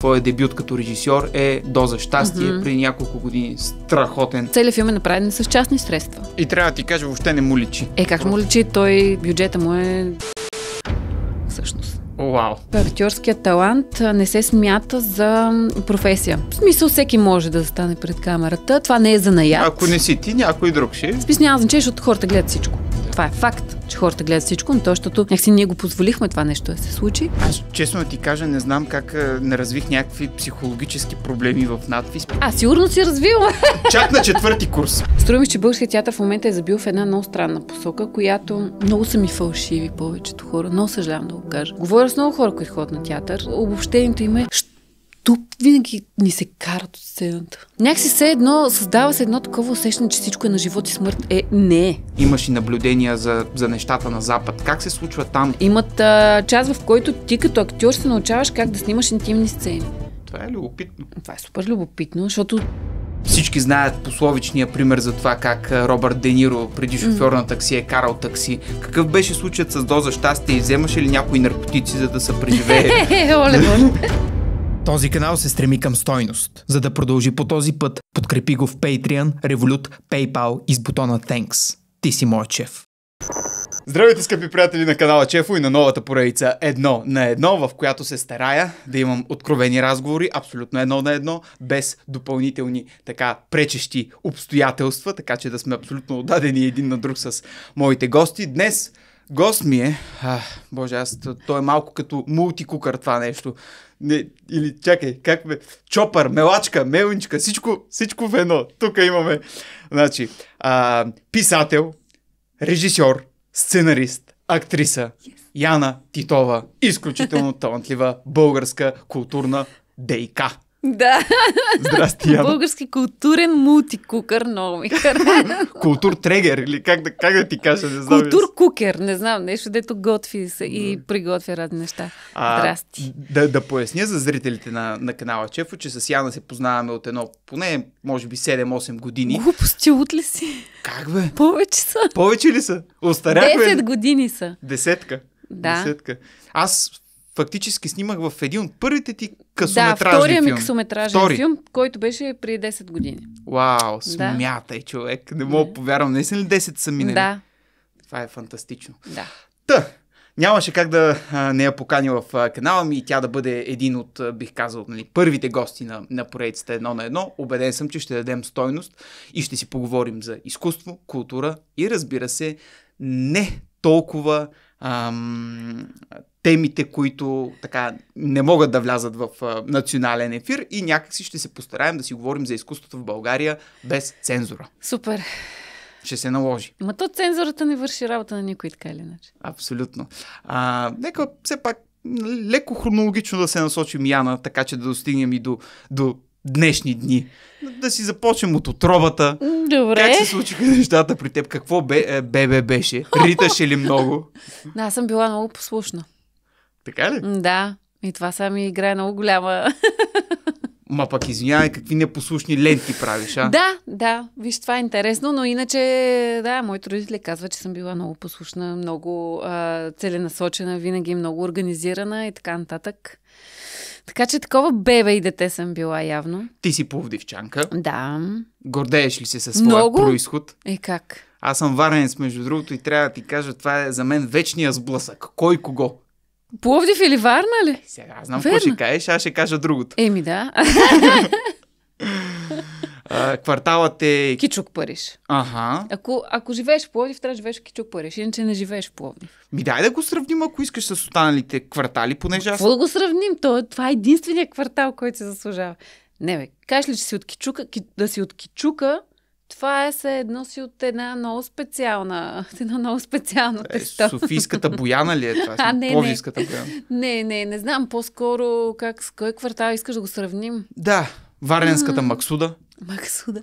Твоя дебют като режисьор е доза щастие mm-hmm. при няколко години. Страхотен. Целият филм е направен с частни средства. И трябва да ти кажа, въобще не му личи. Е, как му личи? Той, бюджета му е... Всъщност. Вау. Актьорският талант не се смята за професия. В смисъл всеки може да застане пред камерата. Това не е за наяд. Ако не си ти, някой друг ще. Спис няма значение, защото хората гледат всичко. Това е факт, че хората гледат всичко, но то, защото някакси ние го позволихме това нещо да се случи. Аз честно да ти кажа, не знам как не развих някакви психологически проблеми в надпис. А, сигурно си развил. Чак на четвърти курс. Струва ми, че българският театър в момента е забил в една много странна посока, която много са ми фалшиви повечето хора. Много съжалявам да го кажа. Говоря с много хора, които ходят на театър. Обобщението им е, тук винаги ни се карат от сцената. Някакси се едно, създава се едно такова усещане, че всичко е на живот и смърт. Е, не Имаш и наблюдения за, за нещата на Запад. Как се случва там? Имат а, час, в който ти като актьор се научаваш как да снимаш интимни сцени. Това е любопитно. Това е супер любопитно, защото всички знаят пословичния пример за това как Робърт Де Ниро преди шофьор на такси е карал такси. Какъв беше случаят с доза щастие и вземаше ли някои наркотици, за да се преживее? Оле, този канал се стреми към стойност. За да продължи по този път, подкрепи го в Patreon, Revolut, PayPal и с бутона Thanks. Ти си моят чеф. Здравейте, скъпи приятели на канала Чефо и на новата поредица Едно на едно, в която се старая да имам откровени разговори, абсолютно едно на едно, без допълнителни така пречещи обстоятелства, така че да сме абсолютно отдадени един на друг с моите гости. Днес Гост ми е. А, боже, аз, то е малко като мултикукър това нещо. Не, или чакай, как бе? Чопър, мелачка, мелничка, всичко, всичко в едно. Тук имаме. Значи, а, писател, режисьор, сценарист, актриса, Яна Титова, изключително талантлива българска културна дейка. Да. Здрасти, Яна. Български културен мултикукър, много ми харесва. Култур трегер или как да, как да ти кажа, не знам. Култур кукер, не знам, нещо, дето готви се и приготвя разни неща. А, Здрасти. Да, да поясня за зрителите на, на канала Чефо, че с Яна се познаваме от едно, поне, може би 7-8 години. Глупости, от ли си? Как бе? Повече са. Повече ли са? Остаряхме. 10 години са. Десетка. Да. Десетка. Аз фактически снимах в един от първите ти късометражен да, втория филм. ми късометражен Втори. филм, който беше при 10 години. Вау, смятай, да. човек. Не мога да повярвам. са ли 10 са минали? Да. Това е фантастично. Да. Та, нямаше как да а, не я поканя в а, канала ми и тя да бъде един от, а, бих казал, нали, първите гости на, на поредицата едно на едно. Обеден съм, че ще дадем стойност и ще си поговорим за изкуство, култура и разбира се, не толкова ам, темите, които така не могат да влязат в а, национален ефир и някакси ще се постараем да си говорим за изкуството в България без цензура. Супер! Ще се наложи. Ма то цензурата не върши работа на никой така или иначе. Абсолютно. А, нека все пак нали, леко хронологично да се насочим Яна, така че да достигнем и до, до днешни дни. Да си започнем от отробата. Добре. Как се случиха нещата при теб? Какво бе, бебе беше? Риташе ли много? Да, аз съм била много послушна. Така ли? Да. И това сами играе много голяма. Ма пък извинявай, какви непослушни ленти правиш, а? Да, да. Виж, това е интересно, но иначе, да, моите родители казват, че съм била много послушна, много а, целенасочена, винаги много организирана и така нататък. Така че такова бебе и дете съм била явно. Ти си повдивчанка. Да. Гордееш ли се със своя много? происход? Е как? Аз съм варенец, между другото, и трябва да ти кажа, това е за мен вечния сблъсък. Кой кого? Пловдив или Варна ли? Е, сега знам какво ще кажеш, аз ще кажа другото. Еми да. кварталът е... Кичук Париж. Ага. Ако, ако живееш в Пловдив, трябва да живееш в Кичук Париж, иначе не живееш в Пловдив. Ми дай да го сравним, ако искаш с останалите квартали, понеже аз... Какво да го сравним? То, е- това е единствения квартал, който се заслужава. Не бе, кажеш ли, че си от Кичука, да си от Кичука, това е се едно си от една много специална, една много специална е, тесто. Софийската бояна ли е това? А, не, не. бояна. Не, не, не знам. По-скоро как, с кой квартал искаш да го сравним? Да, Варненската м-м. Максуда. Максуда.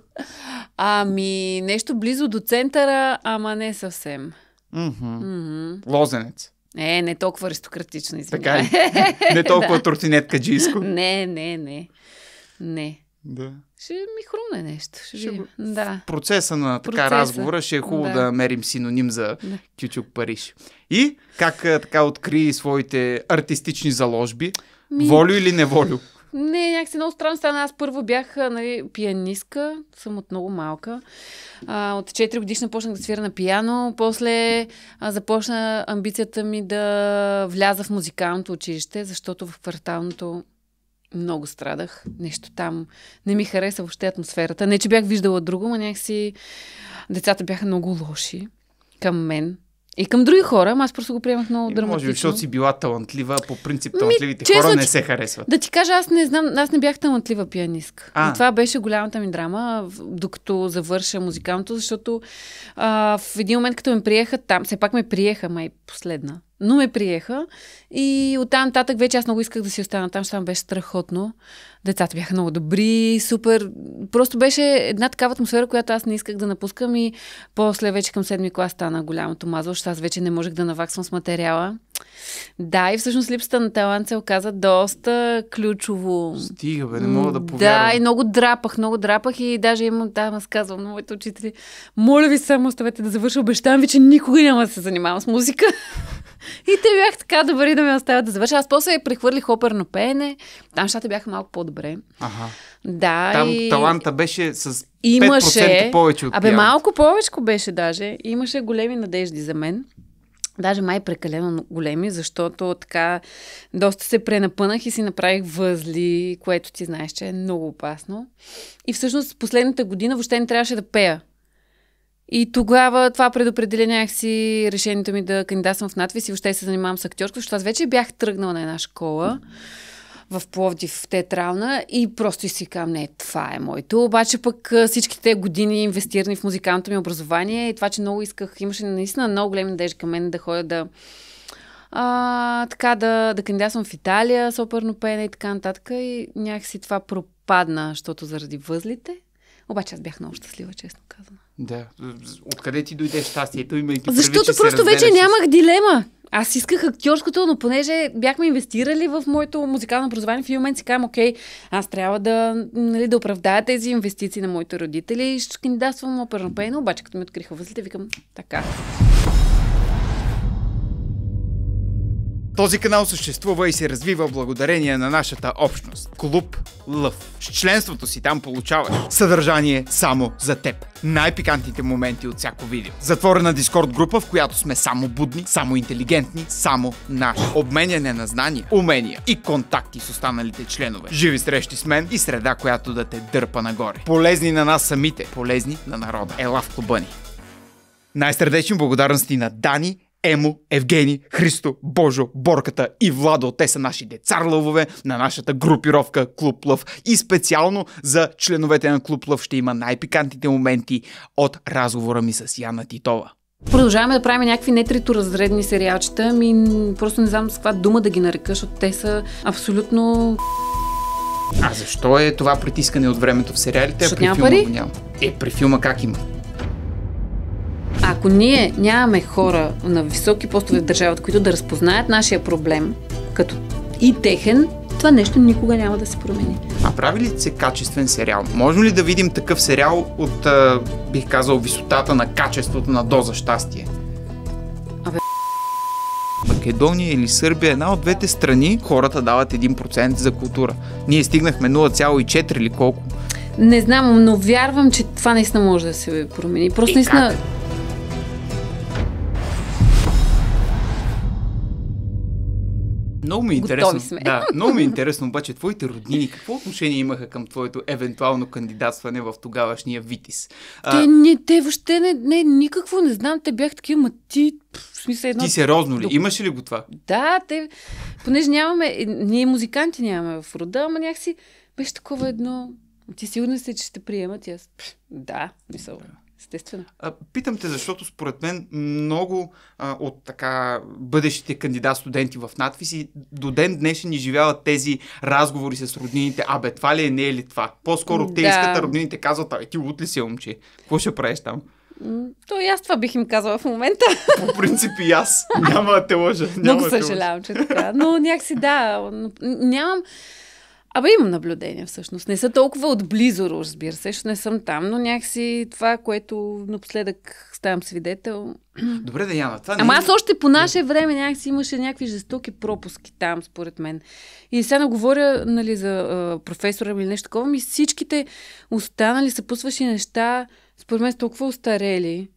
Ами, нещо близо до центъра, ама не съвсем. Mm-hmm. Mm-hmm. Лозенец. Е, не толкова аристократично, извинявай. Така е. Не толкова да. тротинетка джийско. Не, не, не. Не. Да. Ще ми хрумне нещо. Ще, ще видим. Да. В процеса на така процеса. разговора ще е хубаво да. да мерим синоним за да. Кючук Париж. И как така откри своите артистични заложби? Ми... Волю или неволю? Не, някакси много странно стана. Аз първо бях нали, пианистка, съм от много малка. А, от 4 годишна почнах да свира на пиано, после а, започна амбицията ми да вляза в музикалното училище, защото в кварталното много страдах. Нещо там не ми хареса въобще атмосферата. Не, че бях виждала друго, но някакси децата бяха много лоши към мен. И към други хора, аз просто го приемах много и, е, драматично. Може би, защото си била талантлива, по принцип талантливите Ми, честно, хора не се харесват. Да ти кажа, аз не знам, аз не бях талантлива пианистка. А. това беше голямата ми драма, докато завърша музикалното, защото а, в един момент, като ме приеха там, все пак ме приеха, май последна но ме приеха и оттам татък вече аз много исках да си остана там, защото там беше страхотно. Децата бяха много добри, супер. Просто беше една такава атмосфера, която аз не исках да напускам и после вече към седми клас стана голямото мазал, защото аз вече не можех да наваксвам с материала. Да, и всъщност липсата на талант се оказа доста ключово. Стига, бе, не мога да повярвам. Да, и много драпах, много драпах и даже имам, да, аз казвам на моите учители, моля ви само оставете да завърша, обещавам ви, че никога няма да се занимавам с музика. и те бях така добри да ме оставят да завърша. Аз после прехвърлих оперно пеене, там нещата бяха малко по-добре. Ага. Да, там и... таланта беше с имаше, повече от Абе, малко повече беше даже. Имаше големи надежди за мен. Даже май прекалено големи, защото така доста се пренапънах и си направих възли, което ти знаеш, че е много опасно. И всъщност последната година въобще не трябваше да пея. И тогава това предопределенях си решението ми да кандидатствам в надвис и въобще се занимавам с актьорство, защото аз вече бях тръгнала на една школа. Mm-hmm в Пловдив в театрална и просто и си казвам, не, това е моето. Обаче пък всичките години инвестирани в музикалното ми образование и това, че много исках, имаше наистина много големи надежди към мен да ходя да а, така да, да кандидатствам в Италия с оперно пеене и така нататък. И някакси това пропадна, защото заради възлите. Обаче аз бях много щастлива, честно казано. Да. Откъде ти дойде щастието, имайки Защото прави, че просто вече нямах дилема. Аз исках актьорското, но понеже бяхме инвестирали в моето музикално образование, в един момент си казвам, окей, аз трябва да, нали, да оправдая тези инвестиции на моите родители и ще кандидатствам оперно пейно, обаче като ми откриха възлите, викам така. Този канал съществува и се развива благодарение на нашата общност – Клуб Лъв. С членството си там получаваш съдържание само за теб. Най-пикантните моменти от всяко видео. Затворена дискорд група, в която сме само будни, само интелигентни, само наши. Обменяне на знания, умения и контакти с останалите членове. Живи срещи с мен и среда, която да те дърпа нагоре. Полезни на нас самите, полезни на народа. Ела в клуба ни. Най-сърдечни благодарности на Дани Емо, Евгений, Христо, Божо, Борката и Владо. Те са наши децар лъвове на нашата групировка Клуб Лъв. И специално за членовете на Клуб Лъв ще има най-пикантните моменти от разговора ми с Яна Титова. Продължаваме да правим някакви нетрито разредни сериалчета, ми просто не знам с каква дума да ги нарека, защото те са абсолютно а защо е това притискане от времето в сериалите? Защото при няма пари? Няма. Е, при филма как има? Ако ние нямаме хора на високи постове в държавата, които да разпознаят нашия проблем като и техен, това нещо никога няма да се промени. А прави ли се качествен сериал? Може ли да видим такъв сериал от, бих казал, висотата на качеството на доза щастие? Абе... Македония или Сърбия, една от двете страни, хората дават 1% за култура. Ние стигнахме 0,4 или колко. Не знам, но вярвам, че това наистина може да се промени. Просто наистина... Как? Много ми е интересно. Сме. Да, много ми е интересно обаче твоите роднини какво отношение имаха към твоето евентуално кандидатстване в тогавашния Витис? А... Те, не, те въобще не, не, никакво не знам. Те бяха такива, ма ти... В смисъл, едно... Ти сериозно ли? Имаше ли го това? Да, те... Понеже нямаме... Е, ние музиканти нямаме в рода, ама някакси беше такова едно... Ти сигурна си, че ще приемат? И аз... Да, мисъл. Естествено. А, питам те, защото според мен много а, от така бъдещите кандидат студенти в надписи до ден днешен ни живяват тези разговори с роднините. Абе, това ли е, не е ли това? По-скоро те искат, а роднините казват, а ти от ли си, момче? Какво ще правиш там? То и аз това бих им казала в момента. По принцип и аз. Няма да те лъжа. Много съжалявам, че е така. Но някакси да. Нямам Абе имам наблюдения всъщност. Не са толкова отблизо, разбира се, защото не съм там, но някакси това, което напоследък ставам свидетел. Добре, да няма това Ама е- аз още по наше време някакси имаше някакви жестоки пропуски там, според мен. И сега не говоря нали, за а, професора или нещо такова, ми всичките останали съпусващи неща, според мен са толкова устарели.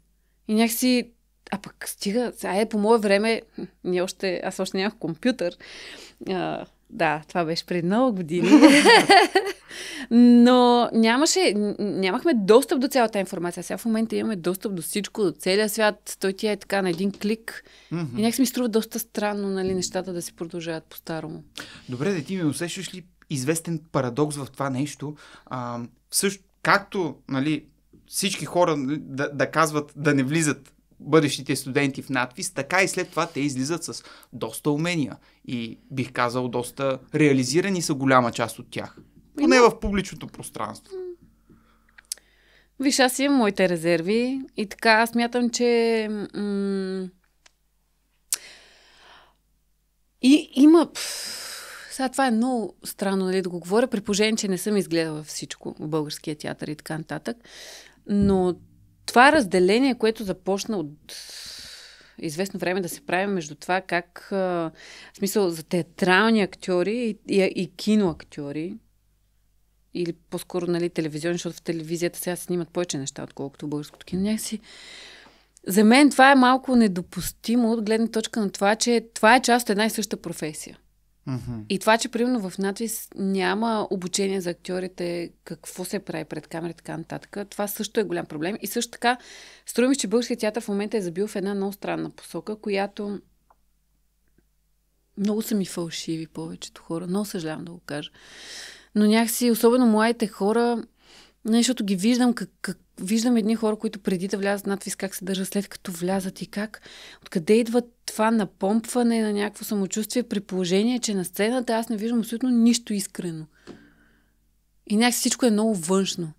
И някакси а пък стига, сега е по мое време, още, аз още нямах компютър, а, да, това беше пред много години. Но нямаше, нямахме достъп до цялата информация. Сега в момента имаме достъп до всичко, до целия свят. Той ти е така на един клик. Mm-hmm. И някак ми струва доста странно, нали, нещата да се продължават по-старому. Добре, да ти ми усещаш ли известен парадокс в това нещо? А, също, както, нали, всички хора нали, да, да казват да не влизат бъдещите студенти в надпис, така и след това те излизат с доста умения и бих казал доста реализирани са голяма част от тях. Поне в публичното пространство. Виж, аз имам моите резерви и така аз мятам, че м- и има... сега това е много странно нали, да го говоря, при положение, че не съм изгледала всичко в българския театър и така нататък. Но това разделение, което започна от известно време да се прави между това как, в смисъл за театрални актьори и, и, и киноактьори, или по-скоро нали, телевизионни, защото в телевизията сега се снимат повече неща, отколкото в българското кино. Някакси... За мен това е малко недопустимо от гледна точка на това, че това е част от една и съща професия. Mm-hmm. И това, че примерно в надвис няма обучение за актьорите, какво се прави пред камера и така нататък, това също е голям проблем. И също така, струва ми, че българският театър в момента е забил в една много странна посока, която много са ми фалшиви повечето хора. Много съжалявам да го кажа. Но някакси, особено младите хора, защото ги виждам как, как, виждам едни хора, които преди да влязат надвис, как се държат след като влязат и как. Откъде идва това напомпване на някакво самочувствие при положение, че на сцената аз не виждам абсолютно нищо искрено. И някак всичко е много външно.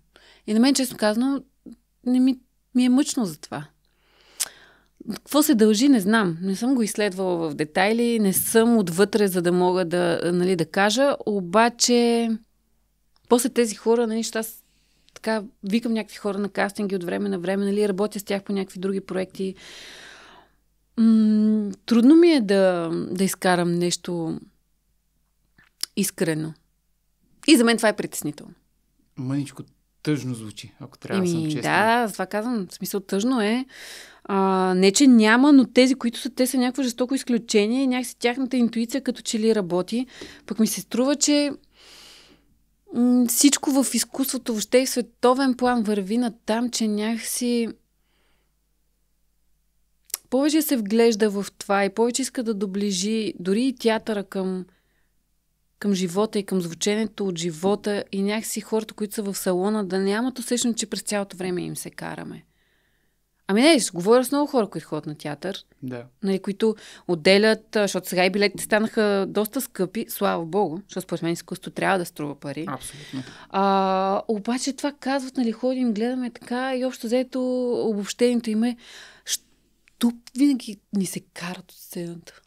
И на мен, честно казано, не ми, ми е мъчно за това. Какво се дължи, не знам. Не съм го изследвала в детайли, не съм отвътре, за да мога да, нали, да кажа. Обаче, после тези хора, нали, аз така викам някакви хора на кастинги от време на време, нали, работя с тях по някакви други проекти. М- трудно ми е да, да изкарам нещо искрено. И за мен това е притеснително. Мъничко тъжно звучи, ако трябва Ими, да съм честен. Да, за това казвам. В смисъл тъжно е. А, не, че няма, но тези, които са, те са някакво жестоко изключение. и Някакси тяхната интуиция като че ли работи. Пък ми се струва, че всичко в изкуството, въобще и световен план върви на там, че някакси повече се вглежда в това и повече иска да доближи дори и театъра към, към живота и към звученето от живота и някакси хората, които са в салона, да нямат усещане, че през цялото време им се караме. Ами не, ще говоря с много хора, които ходят на театър. Да. Нали, които отделят, защото сега и билетите станаха доста скъпи, слава богу, защото според мен изкуството трябва да струва пари. Абсолютно. А, обаче това казват, нали, ходим, гледаме така и общо взето обобщението им е, тук винаги ни се карат от сцената.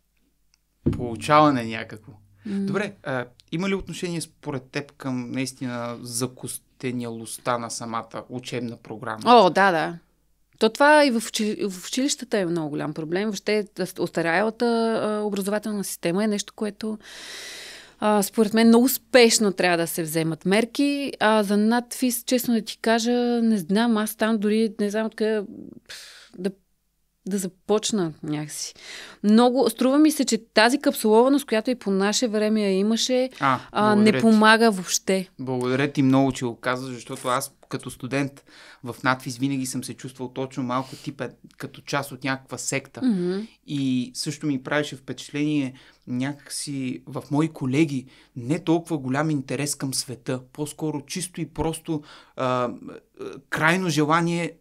Получаване някакво. Добре, а, има ли отношение според теб към наистина закостенялостта на самата учебна програма? О, да, да. То това и в, учили, в училищата е много голям проблем. Въобще остарялата образователна система е нещо, което а, според мен много успешно трябва да се вземат мерки. А за надфис, честно да ти кажа, не знам. Аз там дори не знам откъде да да започна някакси. Много, струва ми се, че тази капсулованост, която и по наше време я имаше, а, а, не помага въобще. Благодаря ти много, че го каза, защото аз като студент в надфиз винаги съм се чувствал точно малко тип, като част от някаква секта. Mm-hmm. И също ми правеше впечатление някакси в мои колеги не толкова голям интерес към света, по-скоро чисто и просто а крайно желание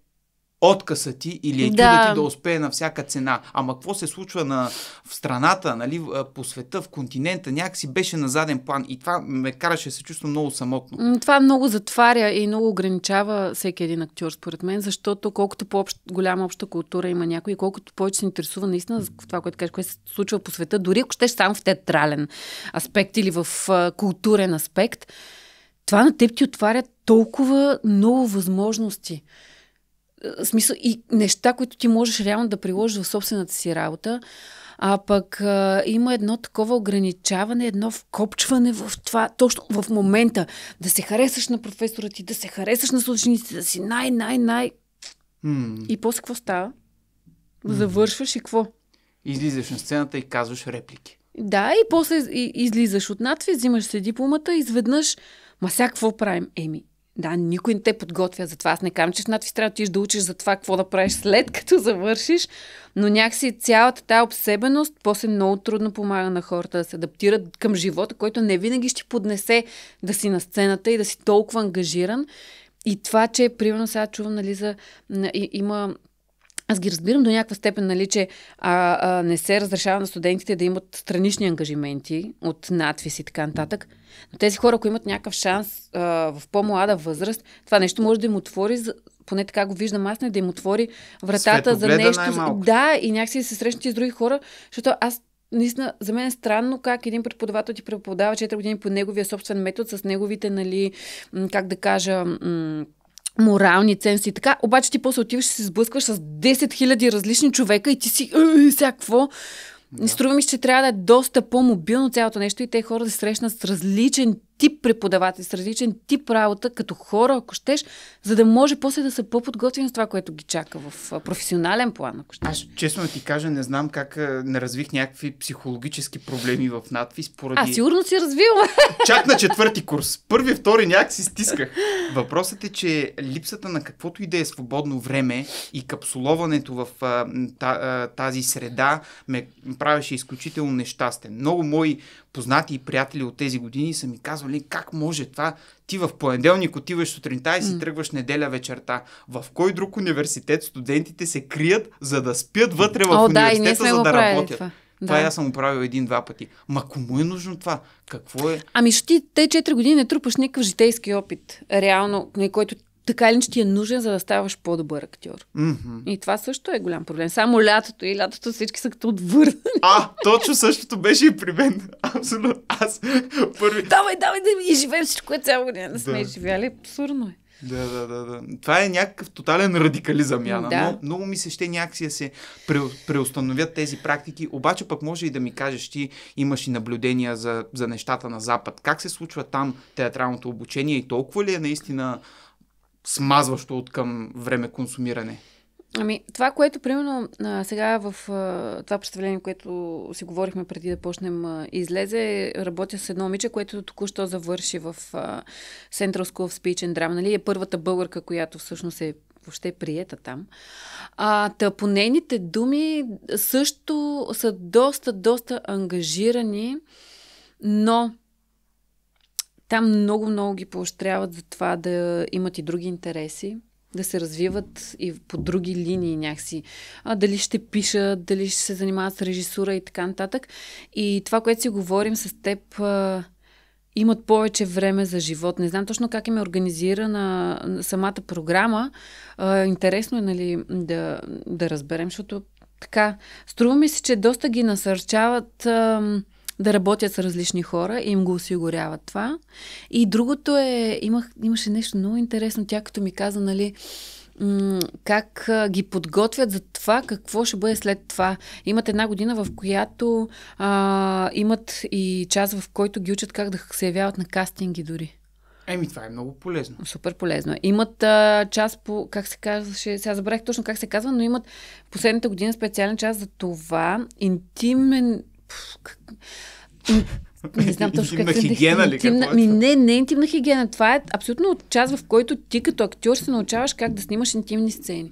откъса ти или етюда да. ти да успее на всяка цена. Ама какво се случва на, в страната, нали, по света, в континента, някакси беше на заден план и това ме караше да се чувствам много самотно. Това много затваря и много ограничава всеки един актьор, според мен, защото колкото по-голяма обща култура има някой, колкото повече се интересува наистина за това, което кажеш, което се случва по света, дори ако щеш само в театрален аспект или в културен аспект, това на теб ти отваря толкова много възможности. Е, смисъл и неща, които ти можеш реално да приложиш в собствената си работа. А пък а, има едно такова ограничаване, едно вкопчване в това, точно в момента. Да се харесаш на професора ти, да се харесаш на слушниците, да си най, най, най. Mm. И после какво става? Mm. Завършваш и какво? Излизаш на сцената и казваш реплики. Да, и после излизаш от надфи, взимаш се дипломата, и изведнъж, ма сега какво правим? Еми, да, никой не те подготвя за това. Аз не казвам, че в трябва да отидеш да учиш за това, какво да правиш след като завършиш, но някакси цялата тази обсебеност после много трудно помага на хората да се адаптират към живота, който не винаги ще поднесе да си на сцената и да си толкова ангажиран. И това, че примерно сега чувам, нали, за, има аз ги разбирам до някаква степен, нали, че а, а, не се разрешава на студентите да имат странични ангажименти от надвис и така нататък. Но тези хора, ако имат някакъв шанс а, в по-млада възраст, това нещо може да им отвори, поне така го виждам аз, не да им отвори вратата за нещо. Най-малко. Да, и някакси да се срещнете с други хора, защото аз наистина, за мен е странно как един преподавател ти преподава 4 години по неговия собствен метод, с неговите, нали, как да кажа, м- морални ценности и така, обаче ти после отиваш и се сблъскваш с 10 000 различни човека и ти си всякакво. «Е, е, да. Струва ми, че трябва да е доста по-мобилно цялото нещо и те хора да се срещнат с различен тип преподаватели, с различен тип работа, като хора, ако щеш, за да може после да са по-подготвени с това, което ги чака в професионален план, ако щеш. Аз честно ти кажа, не знам как не развих някакви психологически проблеми в надвис поради... А, сигурно си развил. Чак на четвърти курс. Първи, втори някак си стисках. Въпросът е, че липсата на каквото и да е свободно време и капсуловането в а, тази среда ме правеше изключително нещастен. Много мои познати и приятели от тези години са ми казвали, нали, как може това? Ти в понеделник отиваш сутринта и си mm. тръгваш неделя вечерта. В кой друг университет студентите се крият, за да спят вътре в О, университета, да, за да работят? Това. Да. Това аз съм правил един-два пъти. Ма кому е нужно това? Какво е? Ами ще ти те 4 години не трупаш никакъв житейски опит, реално, нали, който така ли, ти е нужен, за да ставаш по-добър актьор. Mm-hmm. И това също е голям проблем. Само лятото и лятото всички са като отвързани. А, точно същото беше и при мен. Абсолютно. Аз първи... Давай, давай да ми живеем всичко, което цяло година да сме да. живяли. Абсурдно е. Да, да, да, да. Това е някакъв тотален радикализъм, Яна. Да. Но много ми се ще някакси да се пре, преустановят тези практики. Обаче пък може и да ми кажеш, ти имаш и наблюдения за, за нещата на Запад. Как се случва там театралното обучение и толкова ли е наистина смазващо от към време консумиране? Ами, това, което примерно а, сега в а, това представление, което си говорихме преди да почнем а, излезе, работя с едно момиче, което току-що завърши в а, Central School of Speech and Drama. Нали? Е първата българка, която всъщност е въобще приета там. А, та по нейните думи също са доста, доста ангажирани, но там много-много ги поощряват за това да имат и други интереси, да се развиват и по други линии някакси. А, дали ще пишат, дали ще се занимават с режисура и така нататък. И това, което си говорим с теб, а, имат повече време за живот. Не знам точно как им е организирана самата програма. А, интересно е нали, да, да разберем, защото така, струва ми се, че доста ги насърчават. А, да работят с различни хора и им го осигуряват това. И другото е, имах, имаше нещо много интересно, тя като ми каза, нали, как ги подготвят за това, какво ще бъде след това. Имат една година, в която а, имат и час, в който ги учат как да се явяват на кастинги дори. Еми, това е много полезно. Супер полезно. Имат а, час по, как се казваше, сега забравих точно как се казва, но имат последната година специален час за това. Интимен, не знам точно как се хигиена ли интимна... Ми, е не, не е интимна хигиена. Това е абсолютно от час, в който ти като актьор се научаваш как да снимаш интимни сцени.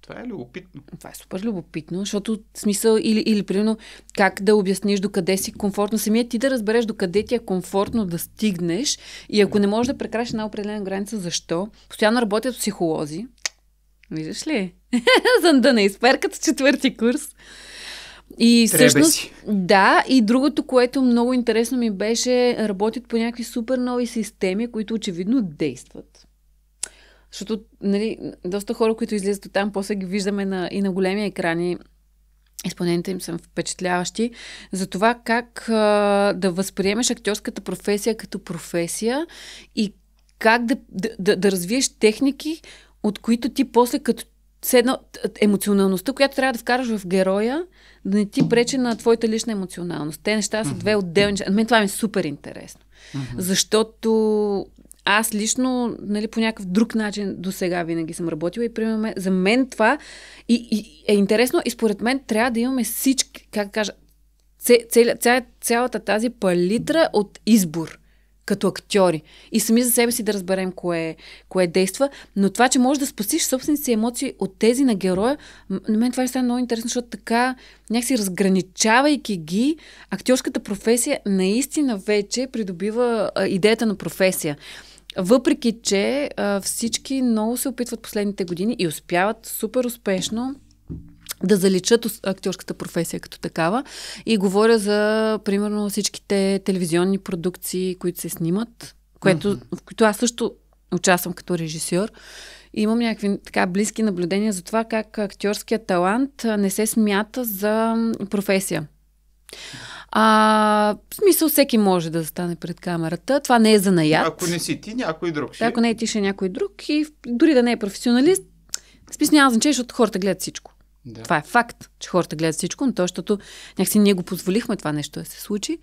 Това е любопитно. Това е супер любопитно, защото смисъл или, или примерно как да обясниш докъде си комфортно. Самия ти да разбереш докъде ти е комфортно да стигнеш и ако не можеш да прекрашиш една определена граница, защо? Постоянно работят психолози. Виждаш ли? За да не изперкат четвърти курс. И всъщност, да, и другото, което много интересно ми беше, работят по някакви супер нови системи, които очевидно действат. Защото, нали, доста хора, които излизат от там, после ги виждаме на, и на големи екрани, изпълнените им са впечатляващи, за това как а, да възприемеш актьорската професия като професия и как да, да, да, да развиеш техники, от които ти после като седна, емоционалността, която трябва да вкараш в героя, да не ти пречи на твоята лична емоционалност. Те неща са две отделни неща. На мен това ми е супер интересно. Защото аз лично, нали, по някакъв друг начин до сега винаги съм работила и примерно за мен това и, и, е интересно и според мен трябва да имаме всички, как да кажа, ця, ця, цялата тази палитра от избор като актьори и сами за себе си да разберем кое, кое действа. Но това, че можеш да спасиш собствените си емоции от тези на героя, на мен това е стана много интересно, защото така, някакси разграничавайки ги, актьорската професия наистина вече придобива а, идеята на професия. Въпреки, че а, всички много се опитват последните години и успяват супер успешно да заличат актьорската професия като такава. И говоря за, примерно, всичките телевизионни продукции, които се снимат, което, mm-hmm. в които аз също участвам като режисьор. И имам някакви така близки наблюдения за това как актьорският талант не се смята за професия. А, в смисъл, всеки може да застане пред камерата. Това не е за наяд. Ако не си ти, някой друг ще. Ако не е ти, ще е някой друг. И дори да не е професионалист, в смисъл няма значение, защото хората гледат всичко. Да. Това е факт, че хората гледат всичко, но то, е, защото някакси ние го позволихме това нещо да се случи.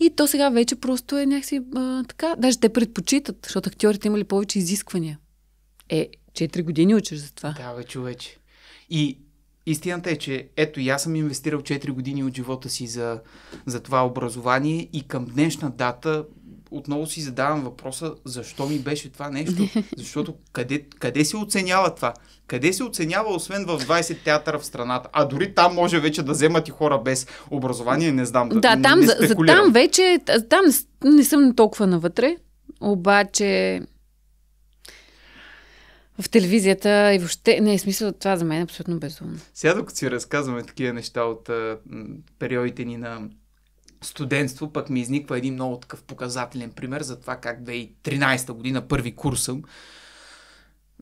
И то сега вече просто е някакси а, така. Даже те предпочитат, защото актьорите имали повече изисквания. Е, 4 години учиш за това. Да, бе, човече. И истината е, че ето и аз съм инвестирал 4 години от живота си за, за това образование и към днешна дата отново си задавам въпроса, защо ми беше това нещо? Защото къде, къде се оценява това? Къде се оценява, освен в 20 театъра в страната? А дори там може вече да вземат и хора без образование, не знам. Да, да там, не за, там вече, там не съм толкова навътре, обаче в телевизията и въобще. Не, е смисъл това за мен е абсолютно безумно. Сега, докато си разказваме такива неща от а, периодите ни на студентство пък ми изниква един много такъв показателен пример за това как 2013 година първи курс съм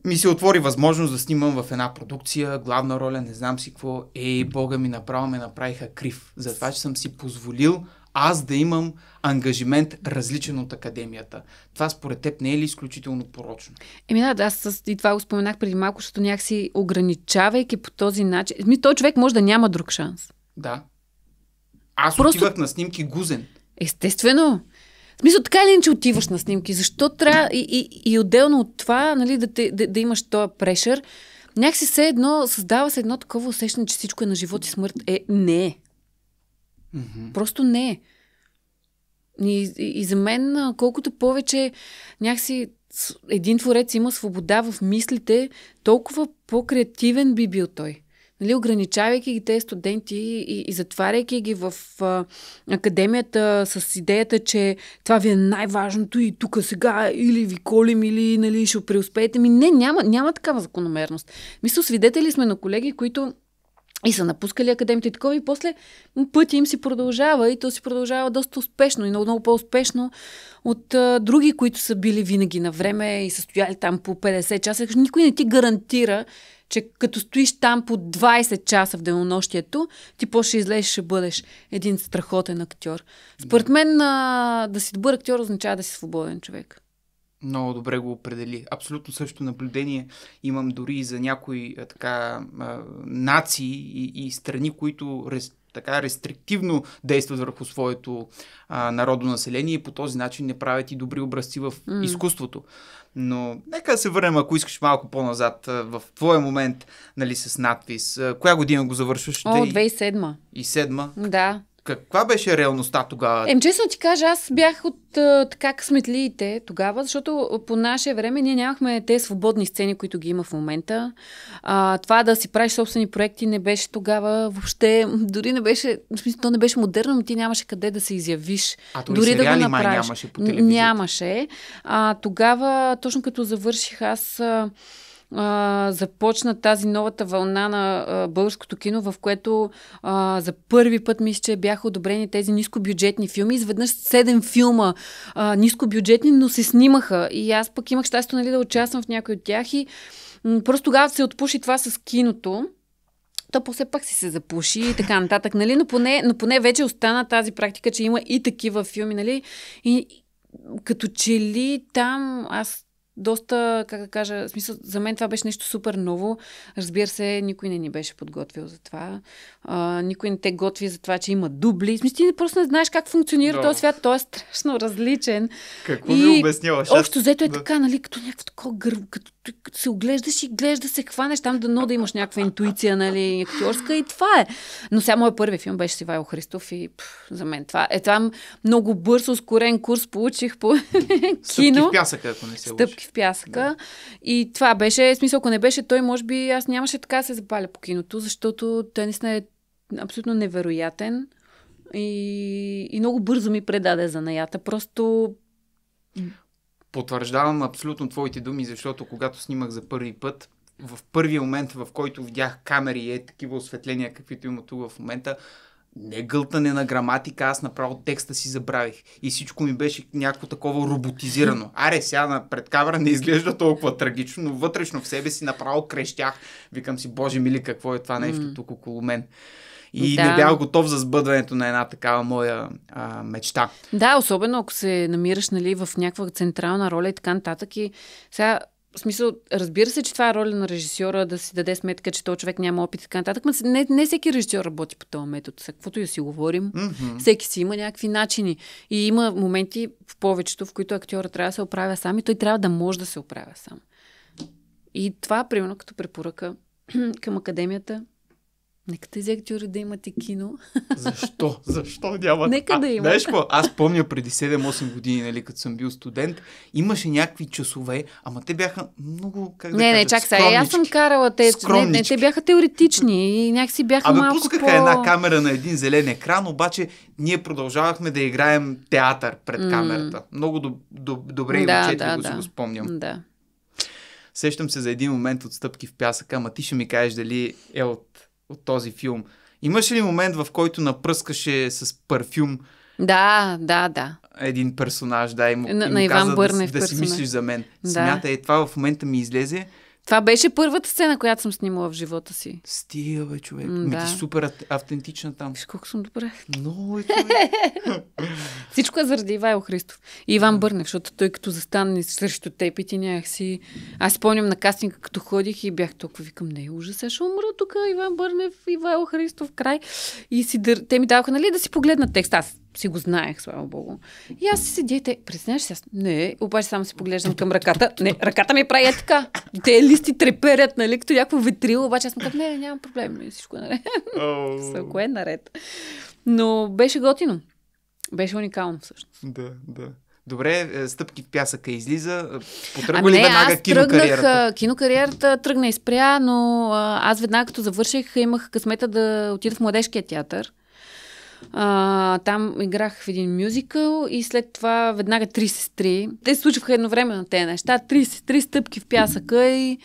ми се отвори възможност да снимам в една продукция, главна роля, не знам си какво. Ей, бога ми направо ме направиха крив. За това, че съм си позволил аз да имам ангажимент различен от академията. Това според теб не е ли изключително порочно? Еми да, аз с... и това го споменах преди малко, защото някакси ограничавайки по този начин. Ми, той човек може да няма друг шанс. Да. Аз Просто... отивах на снимки гузен. Естествено. В смисъл, така ли че отиваш на снимки? Защо трябва и, и, и отделно от това нали, да, те, да, да имаш този прешър? Някакси се едно, създава се едно такова усещане, че всичко е на живот и смърт. Е, не е. Mm-hmm. Просто не е. И, и за мен, колкото повече някакси един творец има свобода в мислите, толкова по-креативен би бил той нали, ограничавайки ги тези студенти и, и затваряйки ги в а, академията с идеята, че това ви е най-важното и тук сега или ви колим, или нали, ще преуспеете. Ми не, няма, няма такава закономерност. Мисля, свидетели сме на колеги, които и са напускали академията и такова, и после пътя им си продължава, и то си продължава доста успешно и много, много по-успешно от а, други, които са били винаги на време и състояли там по 50 часа. Никой не ти гарантира, че като стоиш там по 20 часа в денонощието, ти по-ще излезеш ще бъдеш един страхотен актьор. Според мен а, да си добър актьор означава да си свободен човек. Много добре го определи. Абсолютно също наблюдение имам дори за някои а, така а, нации и, и страни, които така рестриктивно действат върху своето а, народно население и по този начин не правят и добри образци в mm. изкуството. Но нека да се върнем, ако искаш малко по-назад, в твоя момент, нали, с надпис. Коя година го завършваш? О, 2007. И 7 Да каква беше реалността тогава? Ем, честно ти кажа, аз бях от а, така късметлиите тогава, защото по наше време ние нямахме те свободни сцени, които ги има в момента. А, това да си правиш собствени проекти не беше тогава въобще, дори не беше, в смисъл, то не беше модерно, но ти нямаше къде да се изявиш. А то дори да го направиш. нямаше по телевизията? Нямаше. А, тогава, точно като завърших аз... А, а, започна тази новата вълна на а, българското кино, в което а, за първи път, мисля, че бяха одобрени тези нискобюджетни филми. Изведнъж седем филма а, нискобюджетни, но се снимаха. И аз пък имах щастието нали, да участвам в някой от тях. И м- просто тогава се отпуши това с киното то после пак си се запуши и така нататък, нали? Но поне, но поне вече остана тази практика, че има и такива филми, нали? И като че ли там аз доста, как да кажа, в смисъл, за мен това беше нещо супер ново. Разбира се, никой не ни беше подготвил за това. А, никой не те готви за това, че има дубли. В смисъл, ти просто не знаеш как функционира да. този свят. Той е страшно различен. Какво и... ми обясняваш? Общо взето е да. така, нали, като някакво такова гър... като се оглеждаш и гледаш да се хванеш там, дано да имаш някаква интуиция, нали, актьорска и това е. Но сега моят първи филм беше с Ивайло Христов и пъл, за мен това е, е там много бърз, ускорен курс получих по кино. Стъпки в пясъка, ако не се Стъпки в пясъка. Да. И това беше, смисъл, ако не беше той, може би аз нямаше така да се запаля по киното, защото той не е абсолютно невероятен и, и много бързо ми предаде занаята. Просто Потвърждавам абсолютно твоите думи, защото когато снимах за първи път, в първия момент, в който видях камери и е такива осветления, каквито има тук в момента, не гълтане на граматика, аз направо текста си забравих. И всичко ми беше някакво такова роботизирано. Аре, сега на предкавра не изглежда толкова трагично, но вътрешно в себе си направо крещях. Викам си, боже мили, какво е това нещо тук около мен. И да. не бях готов за сбъдването на една такава моя а, мечта. Да, особено ако се намираш нали, в някаква централна роля и така нататък. И сега в смисъл, разбира се, че това е роля на режисьора да си даде сметка, че този човек няма опит и така нататък, но не, не всеки режисьор работи по този метод. Сега, каквото и си говорим, mm-hmm. всеки си има някакви начини. И има моменти в повечето, в които актьора трябва да се оправя сам и той трябва да може да се оправя сам. И това, примерно, като препоръка към академията, Нека тези актьори да имат и кино. Защо? Защо няма? Нека да има. Знаеш какво? Аз помня преди 7-8 години, нали, като съм бил студент, имаше някакви часове, ама те бяха много, как да Не, кажа, не, чак сега. Аз съм карала те. Не, не, те бяха теоретични и някакси бяха Абе, малко пускаха по... една камера на един зелен екран, обаче ние продължавахме да играем театър пред mm. камерата. Много доб- доб- добре да, и учетли да, го да. си го спомням. Да. Сещам се за един момент от стъпки в пясъка, ама ти ще ми кажеш дали е от от този филм. Имаше ли момент, в който напръскаше с парфюм да, да, да. Един персонаж, да, и му, на, и му на Иван каза Бърнев да, да си мислиш за мен. Да. Смята, е това в момента ми излезе това беше първата сцена, която съм снимала в живота си. Стига, бе, човек. М, Ми да. ти е супер автентична там. Виж колко съм добре? Много е, Всичко е заради Ивайло Христов. И Иван да. Бърнев, защото той като застане срещу теб и ти си. Аз спомням на кастинга, като ходих и бях толкова, викам, не е ужас, ще умра тук, Иван Бърнев, Ивайло Христов, край. И си дър... те ми даваха, нали, да си погледна текст. Аз си го знаех, слава богу. И аз си седите, пресняш се, не, обаче само си поглеждам към ръката. Не, ръката ми прави е така. Те листи треперят, нали, като някакво ветрило, обаче аз му казвам, не, няма проблем, нали, всичко е наред. Всичко е наред. Но беше готино. Беше уникално всъщност. Да, да. Добре, е, стъпки в пясъка излиза. Потръгва ами ли веднага аз кинокариерата? Тръгнах, кинокариерата тръгна и спря, но аз веднага като завърших имах късмета да отида в младежкия театър. А, там играх в един мюзикъл и след това веднага три сестри. Те случваха едновременно тези неща. Три сестри, стъпки в пясъка и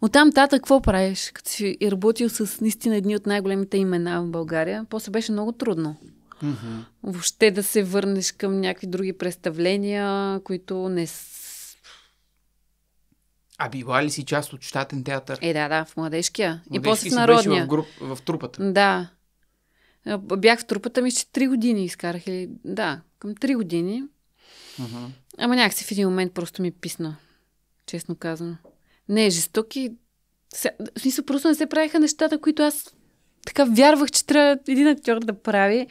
оттам тата какво правиш? Като си и работил с наистина едни от най-големите имена в България, после беше много трудно. Mm-hmm. Въобще да се върнеш към някакви други представления, които не а била ли си част от щатен театър? Е, да, да, в младежкия. младежки и после в народния. Беше в, груп, в трупата. Да. Е, бях в трупата ми, че три години изкарах. Или, да, към 3 години. Uh-huh. Ама някакси в един момент просто ми писна. Честно казано. Не е жестоки. В смисъл, просто не се правиха нещата, които аз така вярвах, че трябва един актьор да прави.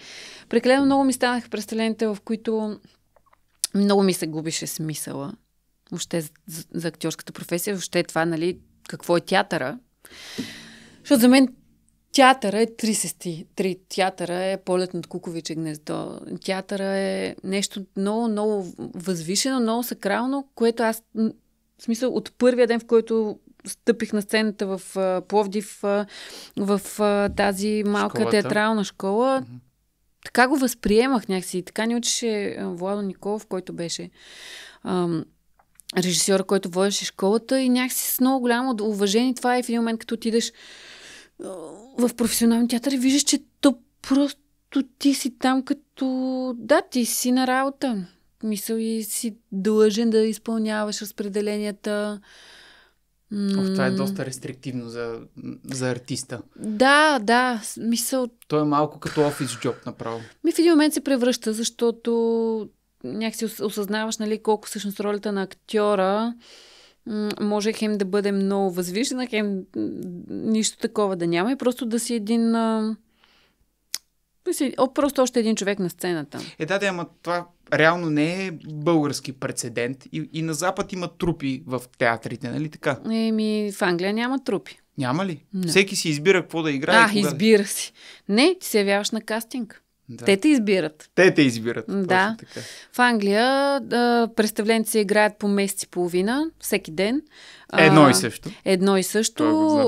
Прекалено много ми станаха представлените, в които много ми се губише смисъла. Въобще за, за, за актьорската професия, въобще това, нали, какво е театъра. Защото за мен Театъра е три сести. Три. Театъра е полет над куковиче гнездо. Театъра е нещо много, много възвишено, много сакрално, което аз, в смисъл, от първия ден, в който стъпих на сцената в Пловдив, в, в, тази малка Школата. театрална школа, mm-hmm. така го възприемах някакси. И така ни учеше Владо Николов, който беше ам, режисьор, който водеше школата и някакси с много голямо уважение. Това е в един момент, като отидеш в професионален театър виждаш, че то просто ти си там като... Да, ти си на работа. Мисъл и си дължен да изпълняваш разпределенията. Ох, това е доста рестриктивно за, за артиста. Да, да, мисъл... То е малко като офис джоб направо. Ми в един момент се превръща, защото някакси осъзнаваш нали, колко всъщност ролята на актьора може хем да бъде много възвишена, хем нищо такова да няма и просто да си един... А... Да си, о, просто още един човек на сцената. Е, да, да, ама това реално не е български прецедент. И, и на Запад има трупи в театрите, нали така? Еми, в Англия няма трупи. Няма ли? Не. Всеки си избира какво да играе. А, кога... избира си. Не, ти се явяваш на кастинг. Да. Те те избират. Те те избират. Да. Така. В Англия да, се играят по месец и половина, всеки ден. Едно и също. Едно и също.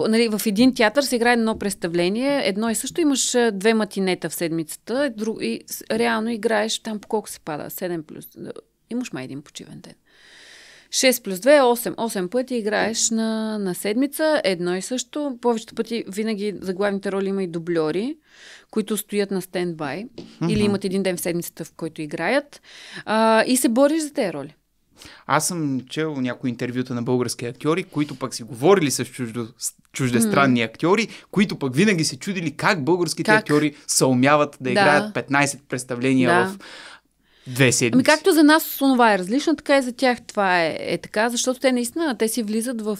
Нали, в един театър се играе едно представление, едно и също. Имаш две матинета в седмицата и реално играеш там по колко се пада? 7 плюс. Имаш май един почивен ден. 6 плюс 2 е 8. 8 пъти играеш на, на седмица, едно и също. Повечето пъти винаги за главните роли има и дубльори, които стоят на стендбай mm-hmm. или имат един ден в седмицата, в който играят. А, и се бориш за тези роли. Аз съм чел някои интервюта на български актьори, които пък си говорили с чуждо, чуждестранни mm. актьори, които пък винаги се чудили как българските как? актьори съумяват да, да играят 15 представления да. в Две ами седмици. Ами както за нас онова е различно, така и за тях това е, е така, защото те наистина, те си влизат в,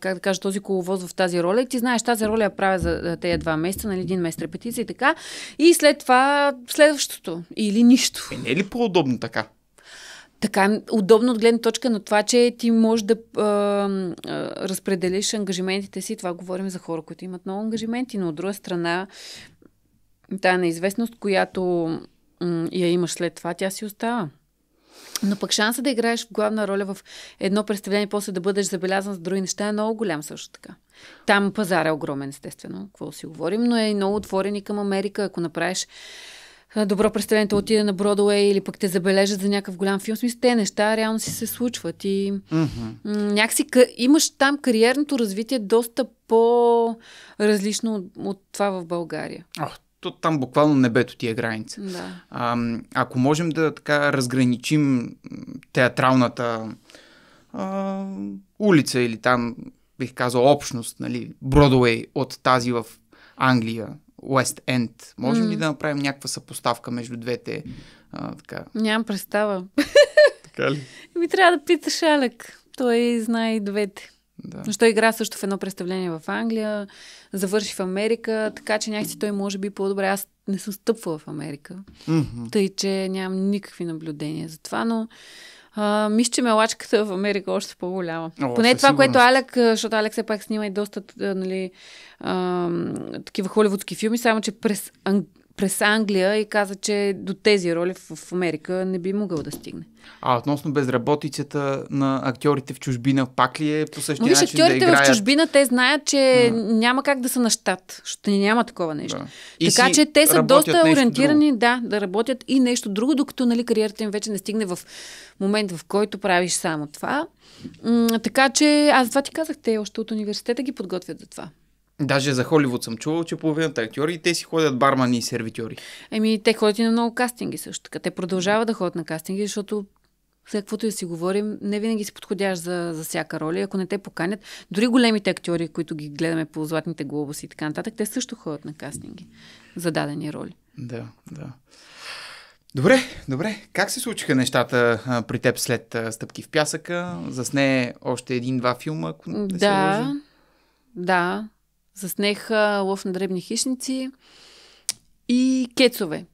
как да кажа, този коловоз в тази роля. И ти знаеш, тази роля я правя за тези два месеца, нали, един месец репетиция и така. И след това следващото. Или нищо. Е, не е ли по-удобно така? Така е удобно от гледна точка на това, че ти можеш да а, а, разпределиш ангажиментите си. Това говорим за хора, които имат много ангажименти, но от друга страна, тая неизвестност, която я имаш след това, тя си остава. Но пък шанса да играеш в главна роля в едно представление, после да бъдеш забелязан с други неща е много голям също така. Там пазар е огромен, естествено, какво си говорим, но е много отворен и към Америка. Ако направиш добро представление, то отиде на Бродуей или пък те забележат за някакъв голям филм. Смисъл, те неща реално си се случват и mm-hmm. някакси имаш там кариерното развитие доста по-различно от, от това в България. Ох, то там буквално небето ти е граница. Да. А, ако можем да така разграничим театралната а, улица или там, бих казал, общност, нали, Бродуей от тази в Англия, Уест Енд. Можем mm. ли да направим някаква съпоставка между двете? А, така. Нямам представа. Така ли? ми трябва да питаш Алек. Той знае и двете. Да. Защо игра също в едно представление в Англия, завърши в Америка, така че някакси той може би по-добре. Аз не съм стъпвала в Америка, mm-hmm. тъй че нямам никакви наблюдения за това, но мисля, че мелачката в Америка е още по-голяма. О, Поне това, сигурност. което Алек, защото Алек все пак снима и доста нали, а, такива холивудски филми, само че през анг през Англия и каза, че до тези роли в Америка не би могъл да стигне. А относно безработицата на актьорите в чужбина, пак ли е по същия начин актьорите да играят... в чужбина, те знаят, че а. няма как да са на щат, защото няма такова нещо. Да. така че те са доста ориентирани друго. да, да работят и нещо друго, докато нали, кариерата им вече не стигне в момент, в който правиш само това. М- така че аз това ти казах, те още от университета ги подготвят за това. Даже за Холивуд съм чувал, че половината актьори и те си ходят бармани и сервитьори. Еми, те ходят и на много кастинги също така. Те продължават да ходят на кастинги, защото за каквото и да си говорим, не винаги си подходящ за, за всяка роля. Ако не те поканят, дори големите актьори, които ги гледаме по златните глобуси и така нататък, те също ходят на кастинги за дадени роли. Да, да. Добре, добре. Как се случиха нещата а, при теб след а, Стъпки в пясъка? Засне още един-два филма, ако не да, се лъжи. Да, Заснех лъв на дребни хищници и кецове.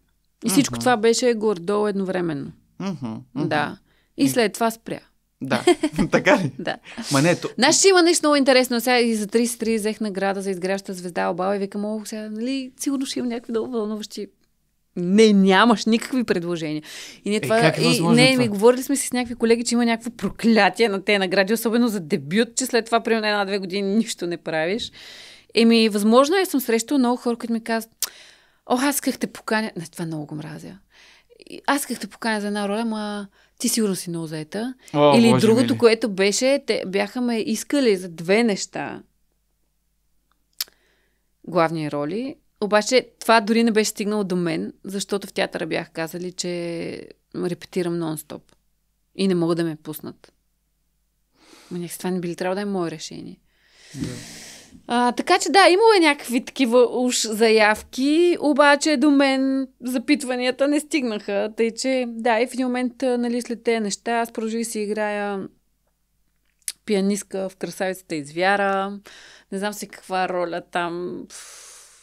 И всичко mm-hmm. това беше гордо едновременно. Mm-hmm. Mm-hmm. Да. И след това спря. Да, така ли? да. Ма не, то... Знаеш, че има нещо много интересно. Сега и за 33 взех награда за изгряща звезда Обала и викам, о, сега, нали, сигурно ще има някакви много вълнуващи не, нямаш никакви предложения. И не, е, това, е и, не това? ми говорили сме си с някакви колеги, че има някакво проклятие на те награди, особено за дебют, че след това примерно една-две години нищо не правиш. Еми, възможно е, съм срещал много хора, които ми казват, о, аз исках те поканя. Не, това много го мразя. Аз исках те поканя за една роля, ма ти сигурно си много заета. О, Или боже, другото, мили. което беше, те бяха ме искали за две неща. Главни роли. Обаче това дори не беше стигнало до мен, защото в театъра бях казали, че репетирам нон-стоп. И не мога да ме пуснат. Но някакси това не би ли трябва да е мое решение. Да. А, така че да, имало е някакви такива уж заявки, обаче до мен запитванията не стигнаха. Тъй, че да, и в един момент, нали, след тези неща, аз продължих си играя пианистка в Красавицата и звяра. Не знам си каква роля там.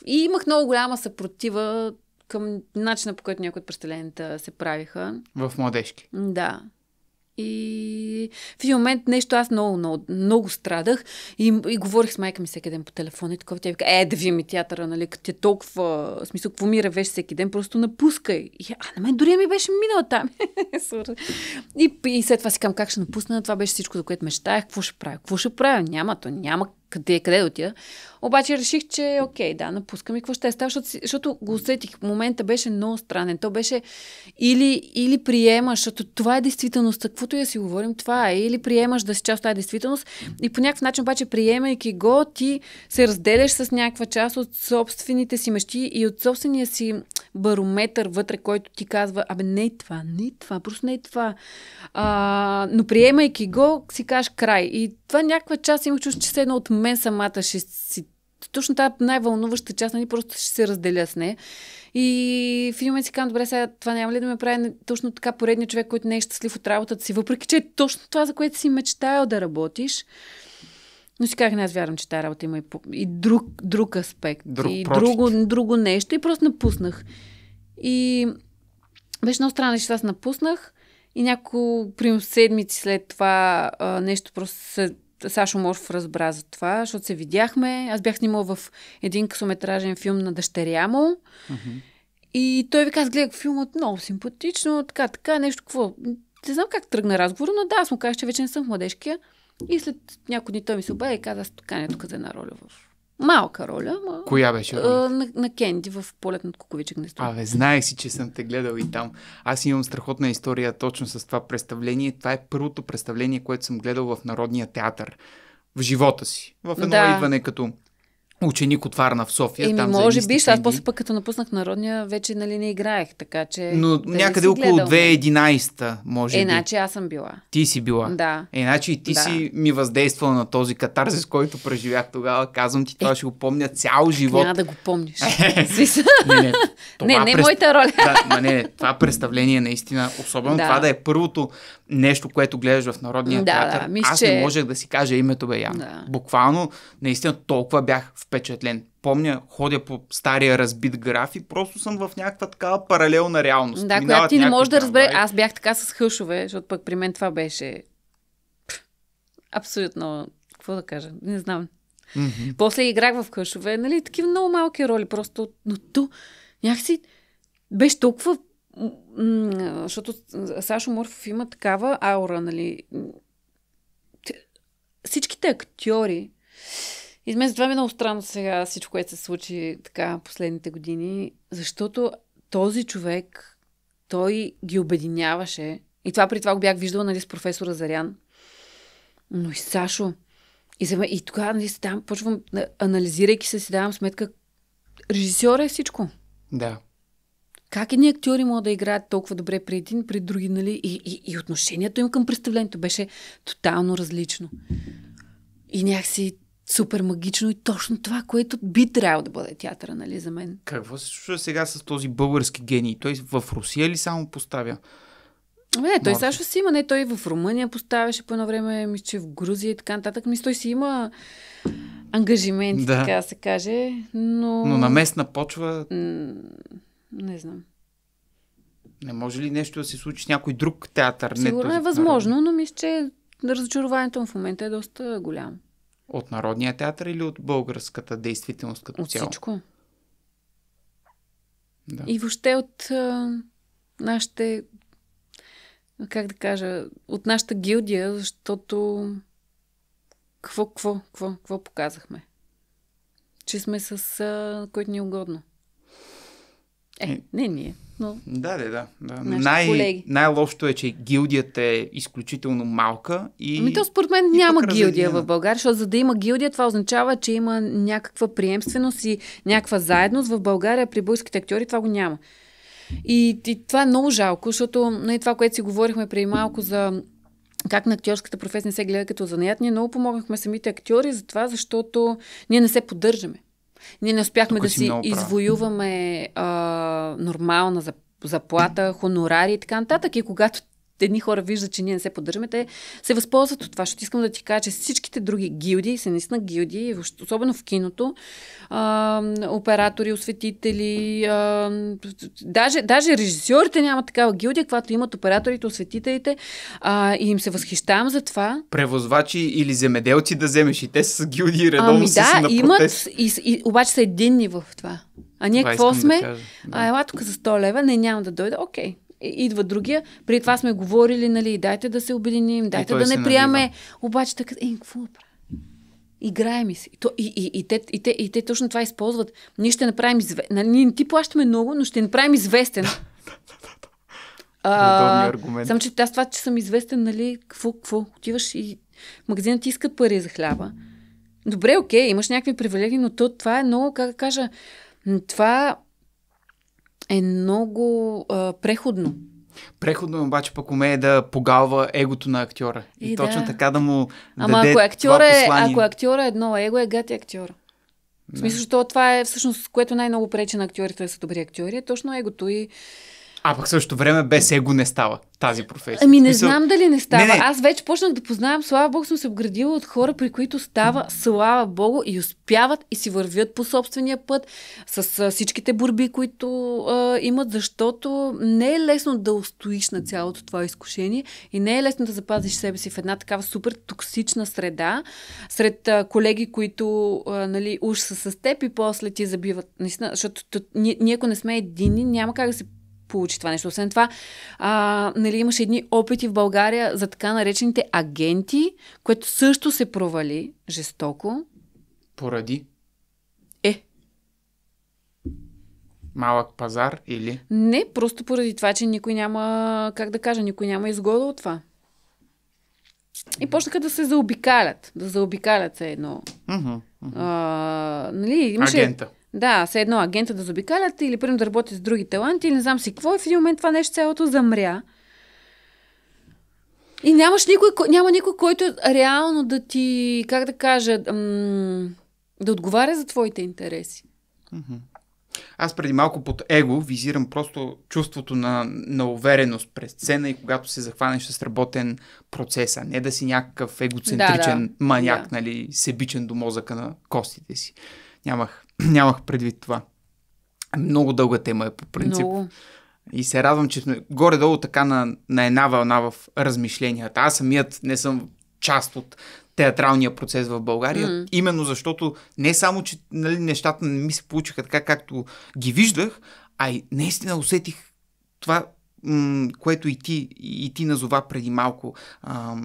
И имах много голяма съпротива към начина по който някои от представленията се правиха. В младежки. Да. И в един момент нещо аз много, много, много страдах и, и говорих с майка ми всеки ден по телефона и такова. Тя вика, е, да ми театъра, нали, като ти е толкова, в смисъл, какво ми ревеш всеки ден, просто напускай. И, а на мен дори ми беше минала там. и, и след това си кам, как ще напусна, това беше всичко, за което мечтаях, какво ще правя, какво ще правя, няма, то няма къде, къде да отида. Обаче реших, че е окей, да, напускам и какво ще става, защото, защото го усетих. Момента беше много странен. То беше или, или приемаш, защото това е действителност. каквото и да си говорим, това е. Или приемаш да си част от тази действителност и по някакъв начин обаче приемайки го, ти се разделяш с някаква част от собствените си мечти и от собствения си барометър вътре, който ти казва, абе не е това, не е това, просто не е това. А, но приемайки го, си кажеш край. И това е някаква част имах чувство, че се едно от мен самата ще си точно тази най-вълнуваща част, нали, просто ще се разделя с нея. И в един момент си казвам, добре, сега това няма ли да ме прави точно така поредния човек, който не е щастлив от работата си, въпреки че е точно това, за което си мечтаял да работиш. Но си казах, не, аз вярвам, че тази работа има и, по... и друг, друг аспект, друг и друго, друго нещо. И просто напуснах. И беше много странно, че аз напуснах. И няколко, примерно седмици след това а, нещо просто се Сашо Морф разбра за това, защото се видяхме. Аз бях снимал в един късометражен филм на дъщеря му. И той ви каза, гледах филмът много симпатично, така, така, нещо, какво. Не знам как тръгна разговор, но да, аз му казах, че вече не съм в младежкия. И след някои дни той ми се обади и каза, аз тук не тук за една роля в Малка роля. Ма... Коя беше? А, на, на Кенди в полет над куковиче гнездо. Абе, знаех си, че съм те гледал и там. Аз имам страхотна история точно с това представление. Това е първото представление, което съм гледал в Народния театър. В живота си. В едно да. идване като ученик от Варна в София. Еми, там може би, аз после пък като напуснах Народния, вече нали, не играех, така че... Но да някъде около 2011-та, нали? може е, би. Иначе аз съм била. Ти си била. Да. Иначе и ти да. си ми въздействала на този катарзис, който преживях тогава. Казвам ти, това е, ще го помня цял живот. Няма да го помниш. не, не, не, не е през... моята роля. да, ма не, това представление наистина, особено да. това да е първото нещо, което гледаш в Народния да, театър. Да, мисля, аз не че... можех да си кажа името бе Ян. Да. Буквално, наистина толкова бях в впечатлен. Помня, ходя по стария разбит граф и просто съм в някаква такава паралелна реалност. Да, която ти не можеш да разбереш. Аз бях така с хъшове, защото пък при мен това беше абсолютно, какво да кажа, не знам. Mm-hmm. После играх в хъшове, нали, такива много малки роли, просто, но то някакси беше толкова, защото Сашо Морфов има такава аура, нали, всичките актьори, и за мен това ми е много странно сега всичко, което се случи така последните години, защото този човек, той ги обединяваше. И това при това го бях виждала нали, с професора Зарян. Но и Сашо. И, за мен, и тогава нали, си почвам, анализирайки се, си давам сметка, режисьор е всичко. Да. Как едни актьори могат да играят толкова добре при един, при други, нали? И, и, и отношението им към представлението беше тотално различно. И някакси супер магично и точно това, което би трябвало да бъде театъра, нали, за мен. Какво се случва сега с този български гений? Той в Русия ли само поставя? Не, той сега си има, не, той в Румъния поставяше по едно време, мисля, че в Грузия и така нататък. Мисля, той си има ангажименти, да. така се каже, но... Но на местна почва... Не знам. Не може ли нещо да се случи с някой друг театър? Сигурно не, е възможно, но мисля, че разочарованието му в момента е доста голямо. От Народния театър или от българската действителност като от цяло? От всичко. Да. И въобще от а, нашите, как да кажа, от нашата гилдия, защото какво, какво, какво, какво показахме? Че сме с който ни е угодно. Е, не ние но... Да, да, да. да. Най- най-лошото е, че гилдията е изключително малка и... Ами то според мен няма гилдия в България, защото за да има гилдия, това означава, че има някаква приемственост и някаква заедност в България при българските актьори, това го няма. И, и това е много жалко, защото не, нали, това, което си говорихме преди малко за как на актьорската професия не се гледа като занят, ние много помогнахме самите актьори за това, защото ние не се поддържаме. Ние не успяхме Тук да си извоюваме а, нормална заплата, хонорари и така нататък. И когато едни хора виждат, че ние не се поддържаме, те се възползват от това. Защото искам да ти кажа, че всичките други гилдии са наистина гилдии, особено в киното, а, оператори, осветители, а, даже, даже режисьорите нямат такава гилдия, когато имат операторите, осветителите а, и им се възхищавам за това. Превозвачи или земеделци да вземеш и те с гилдии редовно ами да, са на протест. имат, и, и, обаче са единни в това. А ние това какво сме? Да кажа, да. А, ела тук за 100 лева, не, няма да дойда. Окей. Okay идва другия, при това сме говорили, нали, дайте да се обединим, дайте да не приеме. Обаче така, е, какво Играе ми се. И, то, и, и, и, те, и, те, и те точно това използват. Ние ще направим известен. Ние не ти плащаме много, но ще направим известен. а, само, че аз това, че съм известен, нали, какво, какво, отиваш и магазинът ти иска пари за хляба. Добре, окей, имаш някакви привилегии, но то, това е много, как да кажа, това е много а, преходно. Преходно е, обаче пък умее да погалва егото на актьора. И, и да. точно така да му Ама даде ако актьора е, ако актьора е едно его, е гати актьор. В смисъл, че това е всъщност, което най-много пречи на актьорите да са добри актьори, е точно егото и а пък също време без его не става тази професия. Ами не Мисъл... знам дали не става. Не, не. Аз вече почнах да познавам, слава бог, съм се обградила от хора, при които става, слава богу, и успяват и си вървят по собствения път с с всичките борби, които а, имат, защото не е лесно да устоиш на цялото това изкушение и не е лесно да запазиш себе си в една такава супер токсична среда, сред а, колеги, които а, нали, уж са с теб и после ти забиват. Наистина, защото ние, ние, ако не сме едини, няма как да се получи това нещо. Освен това, а, нали, имаше едни опити в България за така наречените агенти, което също се провали жестоко. Поради? Е. Малък пазар или? Не, просто поради това, че никой няма, как да кажа, никой няма изгода от това. И почнаха да се заобикалят. Да заобикалят се едно. Uh-huh, uh-huh. А, нали, имаше... Агента. Да, все едно агента да забикалят или примерно да работи с други таланти или не знам си какво и в един момент това нещо цялото замря. И нямаш никой, няма никой, който реално да ти, как да кажа, да отговаря за твоите интереси. Аз преди малко под его визирам просто чувството на, на увереност през сцена и когато се захванеш с работен процес, а не да си някакъв егоцентричен да, да. маняк, да. нали, себичен до мозъка на костите си. Нямах нямах предвид това. Много дълга тема е по принцип. Много. И се радвам, че сме горе-долу така на, на една вълна в размишленията. Аз самият не съм част от театралния процес в България, mm. именно защото не само, че нали, нещата не ми се получиха така, както ги виждах, а и наистина усетих това, м- което и ти, и ти назова преди малко. А,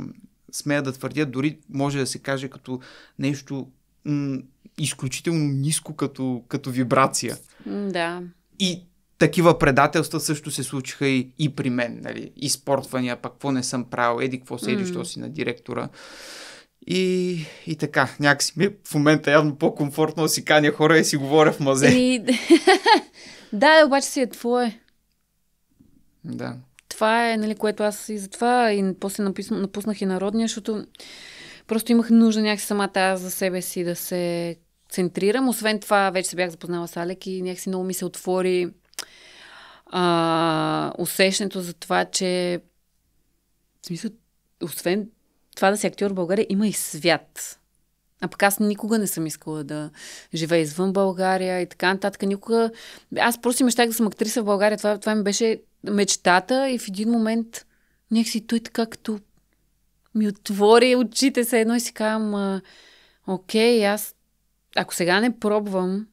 смея да твърдя, дори може да се каже като нещо м- изключително ниско като, като вибрация. Да. И такива предателства също се случиха и, и при мен, нали? спортвания, пък какво не съм правил, еди, какво се еди, що си на директора. И, и така, някакси ми е в момента явно по-комфортно да си каня хора и си говоря в мазе. И... Ами, да, обаче си е твое. Да. Това е, нали, което аз и затова и после напусна, напуснах и народния, защото просто имах нужда някакси самата аз за себе си да се центрирам. Освен това, вече се бях запознала с Алек и някакси много ми се отвори а, усещането за това, че в смисъл, освен това да си актьор в България, има и свят. А пък аз никога не съм искала да живея извън България и така нататък. Никога... Аз просто си мечтах да съм актриса в България. Това, това ми беше мечтата и в един момент някакси той така като ми отвори очите се едно и си казвам, окей, аз ако сега не пробвам,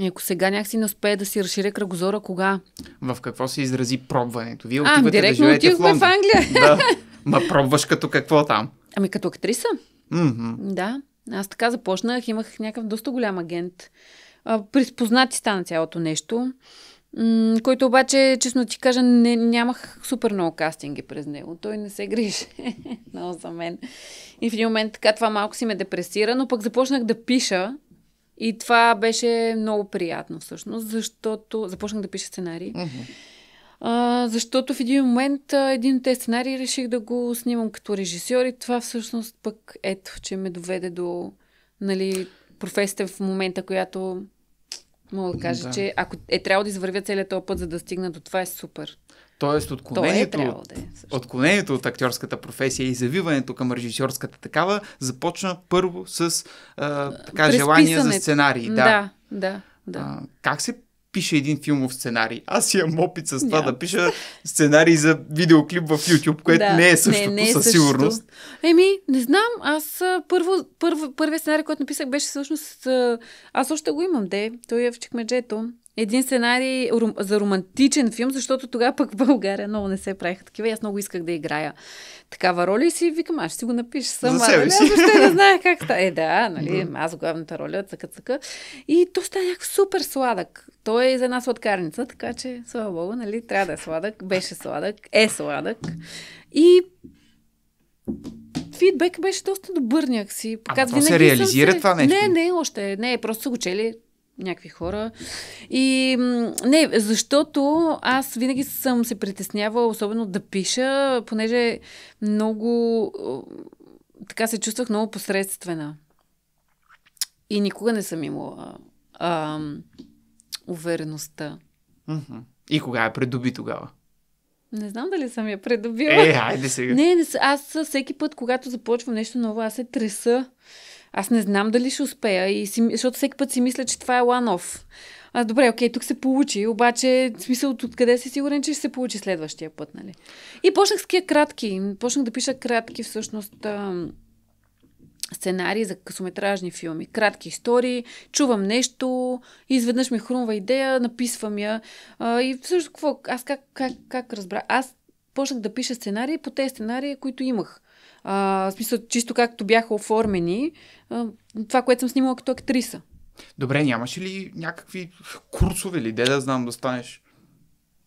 и ако сега някакси не успее да си разширя кръгозора, кога? В какво се изрази пробването? Вие отивате директно да живеете в, Лондон. в Англия. Да. Ма пробваш като какво там? Ами като актриса. Mm-hmm. Да. Аз така започнах. Имах някакъв доста голям агент. Приспознати стана цялото нещо който обаче, честно ти кажа, не, нямах супер много кастинги през него. Той не се грижи много за мен. И в един момент така това малко си ме депресира, но пък започнах да пиша. И това беше много приятно всъщност, защото започнах да пиша сценарии. А, защото в един момент а, един от тези сценарии реших да го снимам като режисьор и това всъщност пък ето, че ме доведе до нали, професията в момента, която Мога да кажа, да. че ако е трябвало да извървя целият този път, за да стигна до това, е супер. Тоест, отклонението, То е да е, отклонението от актьорската професия и завиването към режисьорската такава започна първо с а, така, желание за сценарии. Да, да, да. да. А, как се пише един филмов сценарий. Аз имам опит с това yeah. да пиша сценарий за видеоклип в YouTube, което да, не е същото не, не е със също. сигурност. Еми, не знам. Аз първо, първо, първият сценарий, който написах, беше всъщност... Аз още го имам, де. Той е в чекмеджето. Един сценарий за романтичен филм, защото тогава пък в България много не се правиха такива. Аз много исках да играя такава роля и си викам, аз ще си го напиша сама. За себе нали? си. Аз защо не знаех как става. Е, да, нали, аз главната роля, цъка-цъка. И то стана някакъв супер сладък той е за една сладкарница, така че, слава богу, нали, трябва да е сладък. Беше сладък, е сладък. И фидбек беше доста добър някакси. Показва, Ама то се реализира се... това нещо? Не, не, още не. Просто са го чели някакви хора. И не, защото аз винаги съм се притеснявала, особено да пиша, понеже много е, така се чувствах много посредствена. И никога не съм имала а, увереността. И кога я предоби тогава? Не знам дали съм я придобила. Е, айде сега. Не, не, аз всеки път, когато започвам нещо ново, аз се треса. Аз не знам дали ще успея, и си, защото всеки път си мисля, че това е one-off. А, добре, окей, тук се получи, обаче в смисъл от си сигурен, че ще се получи следващия път, нали? И почнах с кратки. Почнах да пиша кратки, всъщност. А, сценарии за късометражни филми, кратки истории, чувам нещо, изведнъж ми хрумва идея, написвам я. А, и всъщност какво? Аз как, как, как разбра? Аз почнах да пиша сценарии по тези сценарии, които имах. А, в смисъл, чисто както бяха оформени, а, това, което съм снимала като актриса. Добре, нямаше ли някакви курсове или де да знам да станеш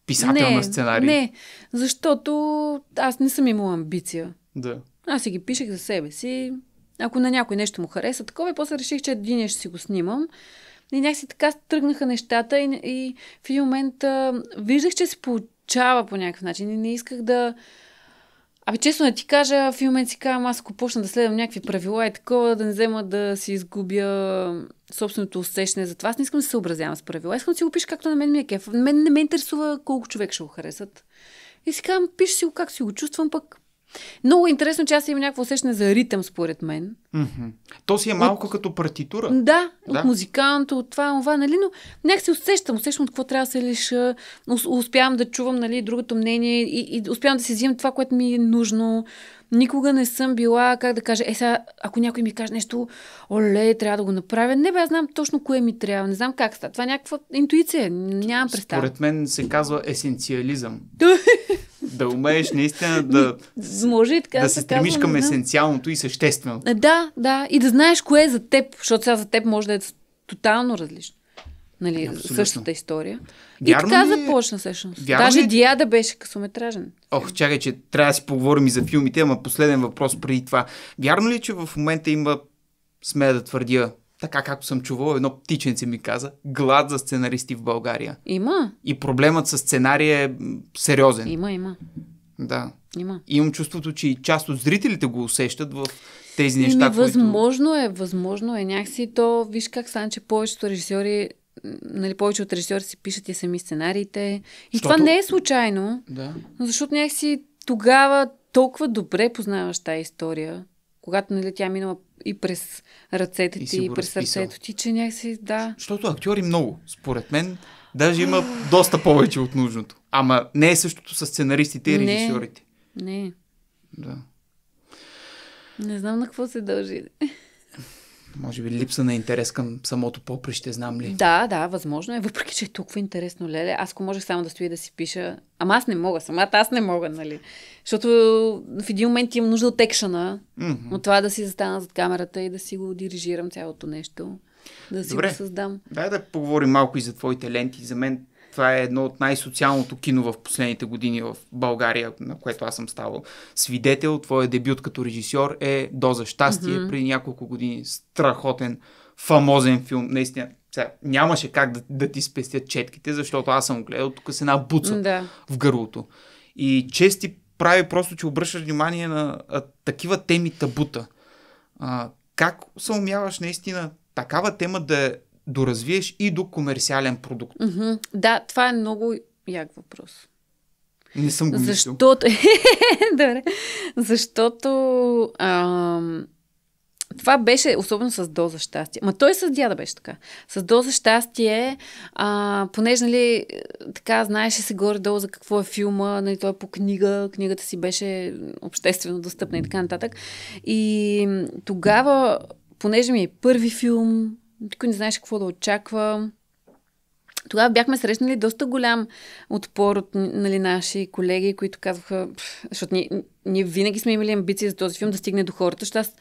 писател не, на сценарии? Не, защото аз не съм имала амбиция. Да. Аз си ги пишех за себе си, ако на някой нещо му хареса такова и после реших, че един ще си го снимам. И някакси така тръгнаха нещата и, и в един момент а, виждах, че се получава по някакъв начин и не исках да... Абе, честно да ти кажа, в един момент си казвам, аз ако почна да следвам някакви правила и е такова, да не взема да си изгубя собственото усещане за това. Аз не искам да се съобразявам с правила. Искам да си го пиша както на мен ми е кеф. Мен не ме интересува колко човек ще го харесат. И си казвам, пиш си го как си го чувствам, пък много интересно, че аз имам някакво усещане за ритъм, според мен. Mm-hmm. То си е малко от... като партитура. Да, да, от музиканта, от това, това, нали, но някак се усещам, усещам от какво трябва да се лиша, успявам да чувам, нали, другото мнение и, и успявам да си взимам това, което ми е нужно никога не съм била, как да кажа, е сега, ако някой ми каже нещо, оле, трябва да го направя. Не бе, аз знам точно кое ми трябва, не знам как става. Това е някаква интуиция, нямам представа. Според мен се казва есенциализъм. да умееш наистина да, Може и така да се стремиш към есенциалното и същественото. Да, да. И да знаеш кое е за теб, защото сега за теб може да е тотално различно. Нали, Абсолютно. същата история. И така ли? Е? започна всъщност. Вярно Даже ли? Е? Диада беше късометражен. Ох, чакай, че трябва да си поговорим и за филмите, ама последен въпрос преди това. Вярно ли, е, че в момента има, смея да твърдя, така както съм чувал, едно птиченце ми каза, глад за сценаристи в България. Има. И проблемът с сценария е сериозен. Има, има. Да. Има. И имам чувството, че и част от зрителите го усещат в тези неща, Ими, които... Възможно е, възможно е. Някакси то, виж как стана, че повечето режисьори нали, повече от режисьори си пишат и сами сценариите. И защото... това не е случайно, да. защото някакси тогава толкова добре познаваш тази история, когато нали, тя минала и през ръцете ти, и, през сърцето ти, че някакси, да. Защото актьори много, според мен. Даже има доста повече от нужното. Ама не е същото с сценаристите и режисьорите. Не. не. Да. Не знам на какво се дължи може би липса на интерес към самото поприще, знам ли? Да, да, възможно е, въпреки че е толкова интересно, леле. Аз ако можех само да стоя да си пиша, ама аз не мога, самата аз не мога, нали? Защото в един момент имам нужда от екшена, mm-hmm. от това да си застана зад камерата и да си го дирижирам цялото нещо, да си Добре. го създам. Дай да поговорим малко и за твоите ленти. За мен това е едно от най-социалното кино в последните години в България, на което аз съм ставал свидетел. Твоя дебют като режисьор е Доза щастие. Mm-hmm. при няколко години страхотен, фамозен филм. Наистина, сега, нямаше как да, да ти спестят четките, защото аз съм гледал тук с една буца mm-hmm. в гърлото. И чести прави просто, че обръщаш внимание на а, такива теми табута. А, как се умяваш наистина такава тема да е доразвиеш и до комерциален продукт? Mm-hmm. Да, това е много як въпрос. Не съм го Защото... Добре. Защото ам... това беше, особено с доза щастие. Ма той с дяда беше така. С доза щастие, а, понеже, нали, така, знаеше се горе-долу за какво е филма, нали, той е по книга, книгата си беше обществено достъпна и така нататък. И тогава, понеже ми е първи филм, никой не знаеше какво да очаква. Тогава бяхме срещнали доста голям отпор от нали, наши колеги, които казваха, защото ние, ние винаги сме имали амбиции за този филм да стигне до хората, защото аз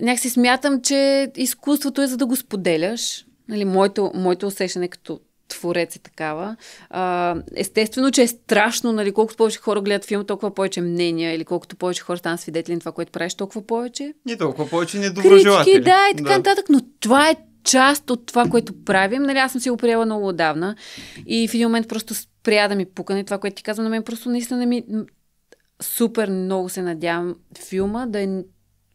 някакси смятам, че изкуството е за да го споделяш. Нали, моето, моето усещане като творец е такава. А, естествено, че е страшно, нали, колкото повече хора гледат филм, толкова повече мнения, или колкото повече хора станат свидетели на това, което правиш, толкова повече. И толкова повече недоброжелатели. Критики, да, и така да. нататък, но това е част от това, което правим. Нали, аз съм си го приела много отдавна и в един момент просто спря да ми пукане нали, това, което ти казвам. На мен просто наистина ми... Супер много се надявам филма да е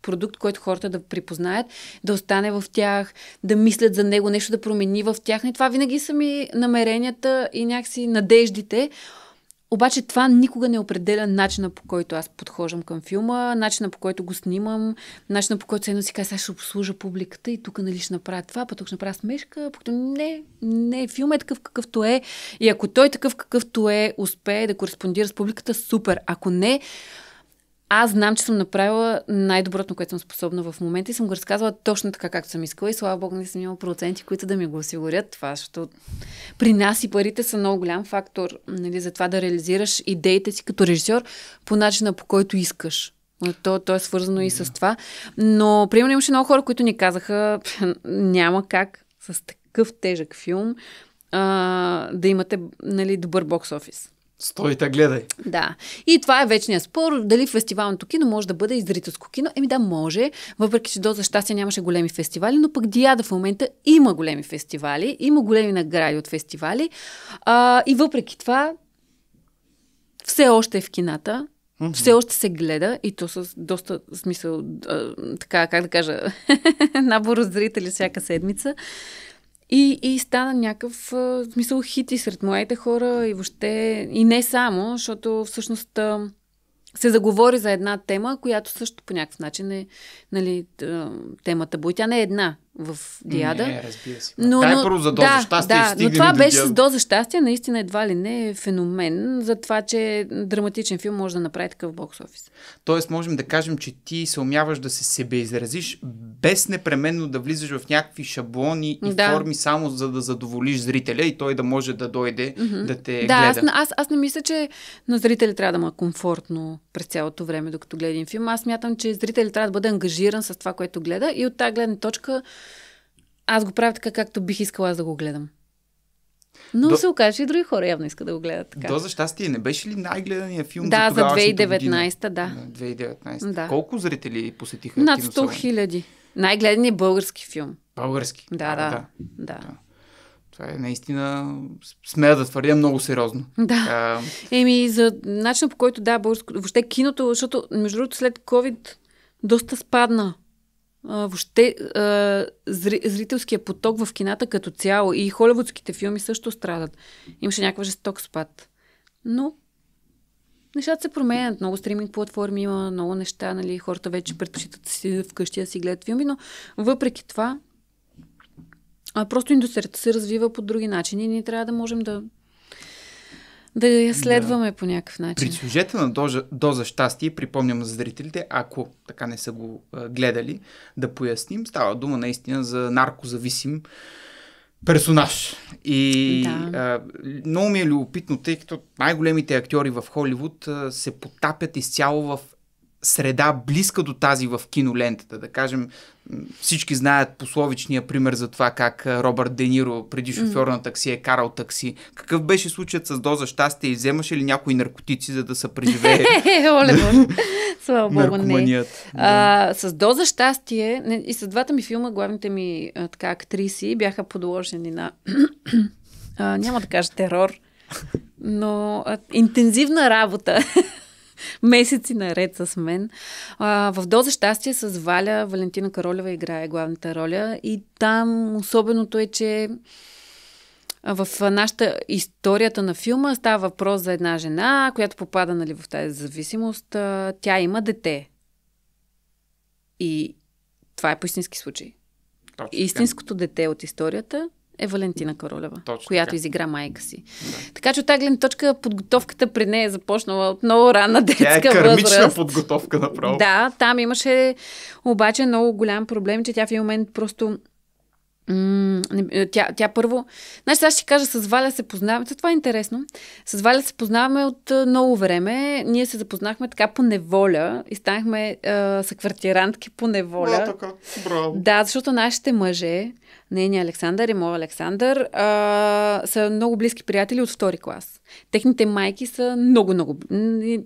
продукт, който хората да припознаят, да остане в тях, да мислят за него, нещо да промени в тях. И нали, това винаги са ми намеренията и някакси надеждите. Обаче това никога не определя начина по който аз подхождам към филма, начина по който го снимам, начина по който едно си казва, ще обслужа публиката и тук нали ще направя това, пък тук ще направя смешка, пък не, не, филм е такъв какъвто е и ако той такъв какъвто е успее да кореспондира с публиката, супер. Ако не, аз знам, че съм направила най-доброто, което съм способна в момента и съм го разказала точно така, както съм искала и слава Бог не съм имала проценти, които да ми го осигурят това, защото при нас и парите са много голям фактор нали, за това да реализираш идеите си като режисьор по начина по който искаш. То, то е свързано yeah. и с това. Но, примерно, имаше много хора, които ни казаха, няма как с такъв тежък филм а, да имате нали, добър бокс офис. Стой, те гледай. Да. И това е вечния спор. Дали фестивалното кино може да бъде и зрителско кино? Еми да, може. Въпреки, че до за щастие нямаше големи фестивали, но пък Диада в момента има големи фестивали, има големи награди от фестивали. А, и въпреки това, все още е в кината. Mm-hmm. Все още се гледа и то с доста смисъл, а, така, как да кажа, набор от зрители всяка седмица. И, и стана някакъв в смисъл хит и сред моите хора и въобще, и не само, защото всъщност се заговори за една тема, която също по някакъв начин е нали, тема табу. И тя не е една в Диада. Не, разбира се. Но, Дай но, първо за доза да, щастие. Да, но това беше диада. с доза щастие, наистина едва ли не е феномен за това, че драматичен филм може да направи такъв бокс офис. Тоест, можем да кажем, че ти се умяваш да се себеизразиш без непременно да влизаш в някакви шаблони и да. форми, само за да задоволиш зрителя и той да може да дойде mm-hmm. да те да, гледа. Да, аз, аз, аз не мисля, че на зрителя трябва да му е комфортно през цялото време, докато гледа един филм. Аз мятам, че зрителя трябва да бъде ангажиран с това, което гледа и от тази гледна точка аз го правя така, както бих искала аз да го гледам. Но До... се окаже, че и други хора явно искат да го гледат така. До за щастие, не беше ли най-гледания филм да, за, за 2019-та, да. 2019 да. Колко зрители посетиха Над 100 хиляди. най гледният български филм. Български? Да, а, да, да. да. да. Това е наистина, смея да твърдя, много сериозно. Да. А... Еми, за начина по който да, българско... Въобще киното, защото, между другото, след COVID доста спадна въобще зрителския поток в кината като цяло и холивудските филми също страдат. Имаше някаква жесток спад. Но нещата се променят. Много стриминг платформи има, много неща, нали, хората вече предпочитат си вкъщи да си гледат филми, но въпреки това просто индустрията се развива по други начини и ние трябва да можем да да я следваме да. по някакъв начин. При сюжета на доза, доза щастие, припомням за зрителите, ако така не са го а, гледали, да поясним, става дума наистина за наркозависим персонаж. И да. а, много ми е любопитно, тъй като най-големите актьори в Холивуд а, се потапят изцяло в среда близка до тази в кинолентата. Да кажем, всички знаят пословичния пример за това как Робърт Де Ниро преди шофьор на такси е карал такси. Какъв беше случаят с доза щастие и вземаше ли някои наркотици, за да се преживее? Оле, Слава Богу, не. А, с доза щастие не, и с двата ми филма главните ми а, така, актриси бяха подложени на а, няма да кажа терор, но а, интензивна работа. месеци наред с мен. А, в Доза щастие с Валя Валентина Каролева играе главната роля и там особеното е, че в нашата историята на филма става въпрос за една жена, която попада нали, в тази зависимост. Тя има дете. И това е по истински случай. Точно. Истинското дете от историята е Валентина Королева, Точно която така. изигра майка си. Да. Така че от тази гледна точка подготовката при нея е започнала от много рана е детска възраст. Тя е кармична възраст. подготовка направо. Да, там имаше обаче много голям проблем, че тя в един момент просто тя, тя първо. Значи, сега ще кажа, с Валя се познаваме. Това е интересно. С Валя се познаваме от много време. Ние се запознахме така по неволя и станахме е, съквартирантки по неволя. Да, така. Браво. Да, защото нашите мъже нейния Александър и моят Александър а, са много близки приятели от втори клас. Техните майки са много, много...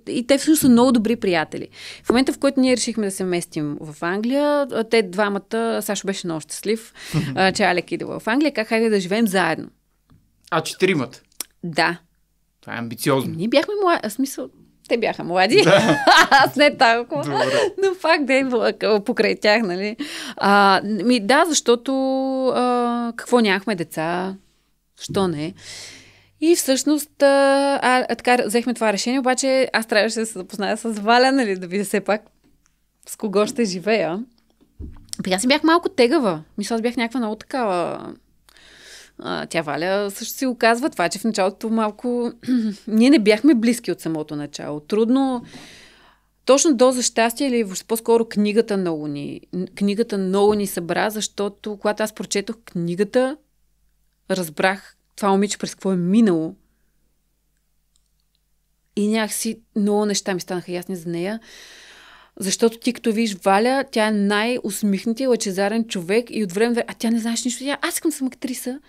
И те всъщност са много добри приятели. В момента, в който ние решихме да се местим в Англия, те двамата... Сашо беше много щастлив, а, че Алек иде в Англия. Как хайде да живеем заедно? А, четиримата? Да. Това е амбициозно. Ние бяхме млади. Смисъл, те бяха млади, да. аз не толкова, Добре. но пак да е покрай тях, нали. А, ми, да, защото а, какво нямахме деца, що не. И всъщност, а, а, така, взехме това решение, обаче аз трябваше да се запозная с Валя, нали, да видя все пак с кого ще живея. Аз си бях малко тегава. Мисля, аз бях някаква много такава а, тя Валя също си оказва това, че в началото малко... Ние не бяхме близки от самото начало. Трудно... Точно до за щастие или въобще по-скоро книгата много ни, книгата много ни събра, защото когато аз прочетох книгата, разбрах това момиче през какво е минало. И някакси много неща ми станаха ясни за нея. Защото ти като виж Валя, тя е най-усмихнатия, лъчезарен човек и от време, а тя не знаеш нищо. Тя, аз искам съм актриса.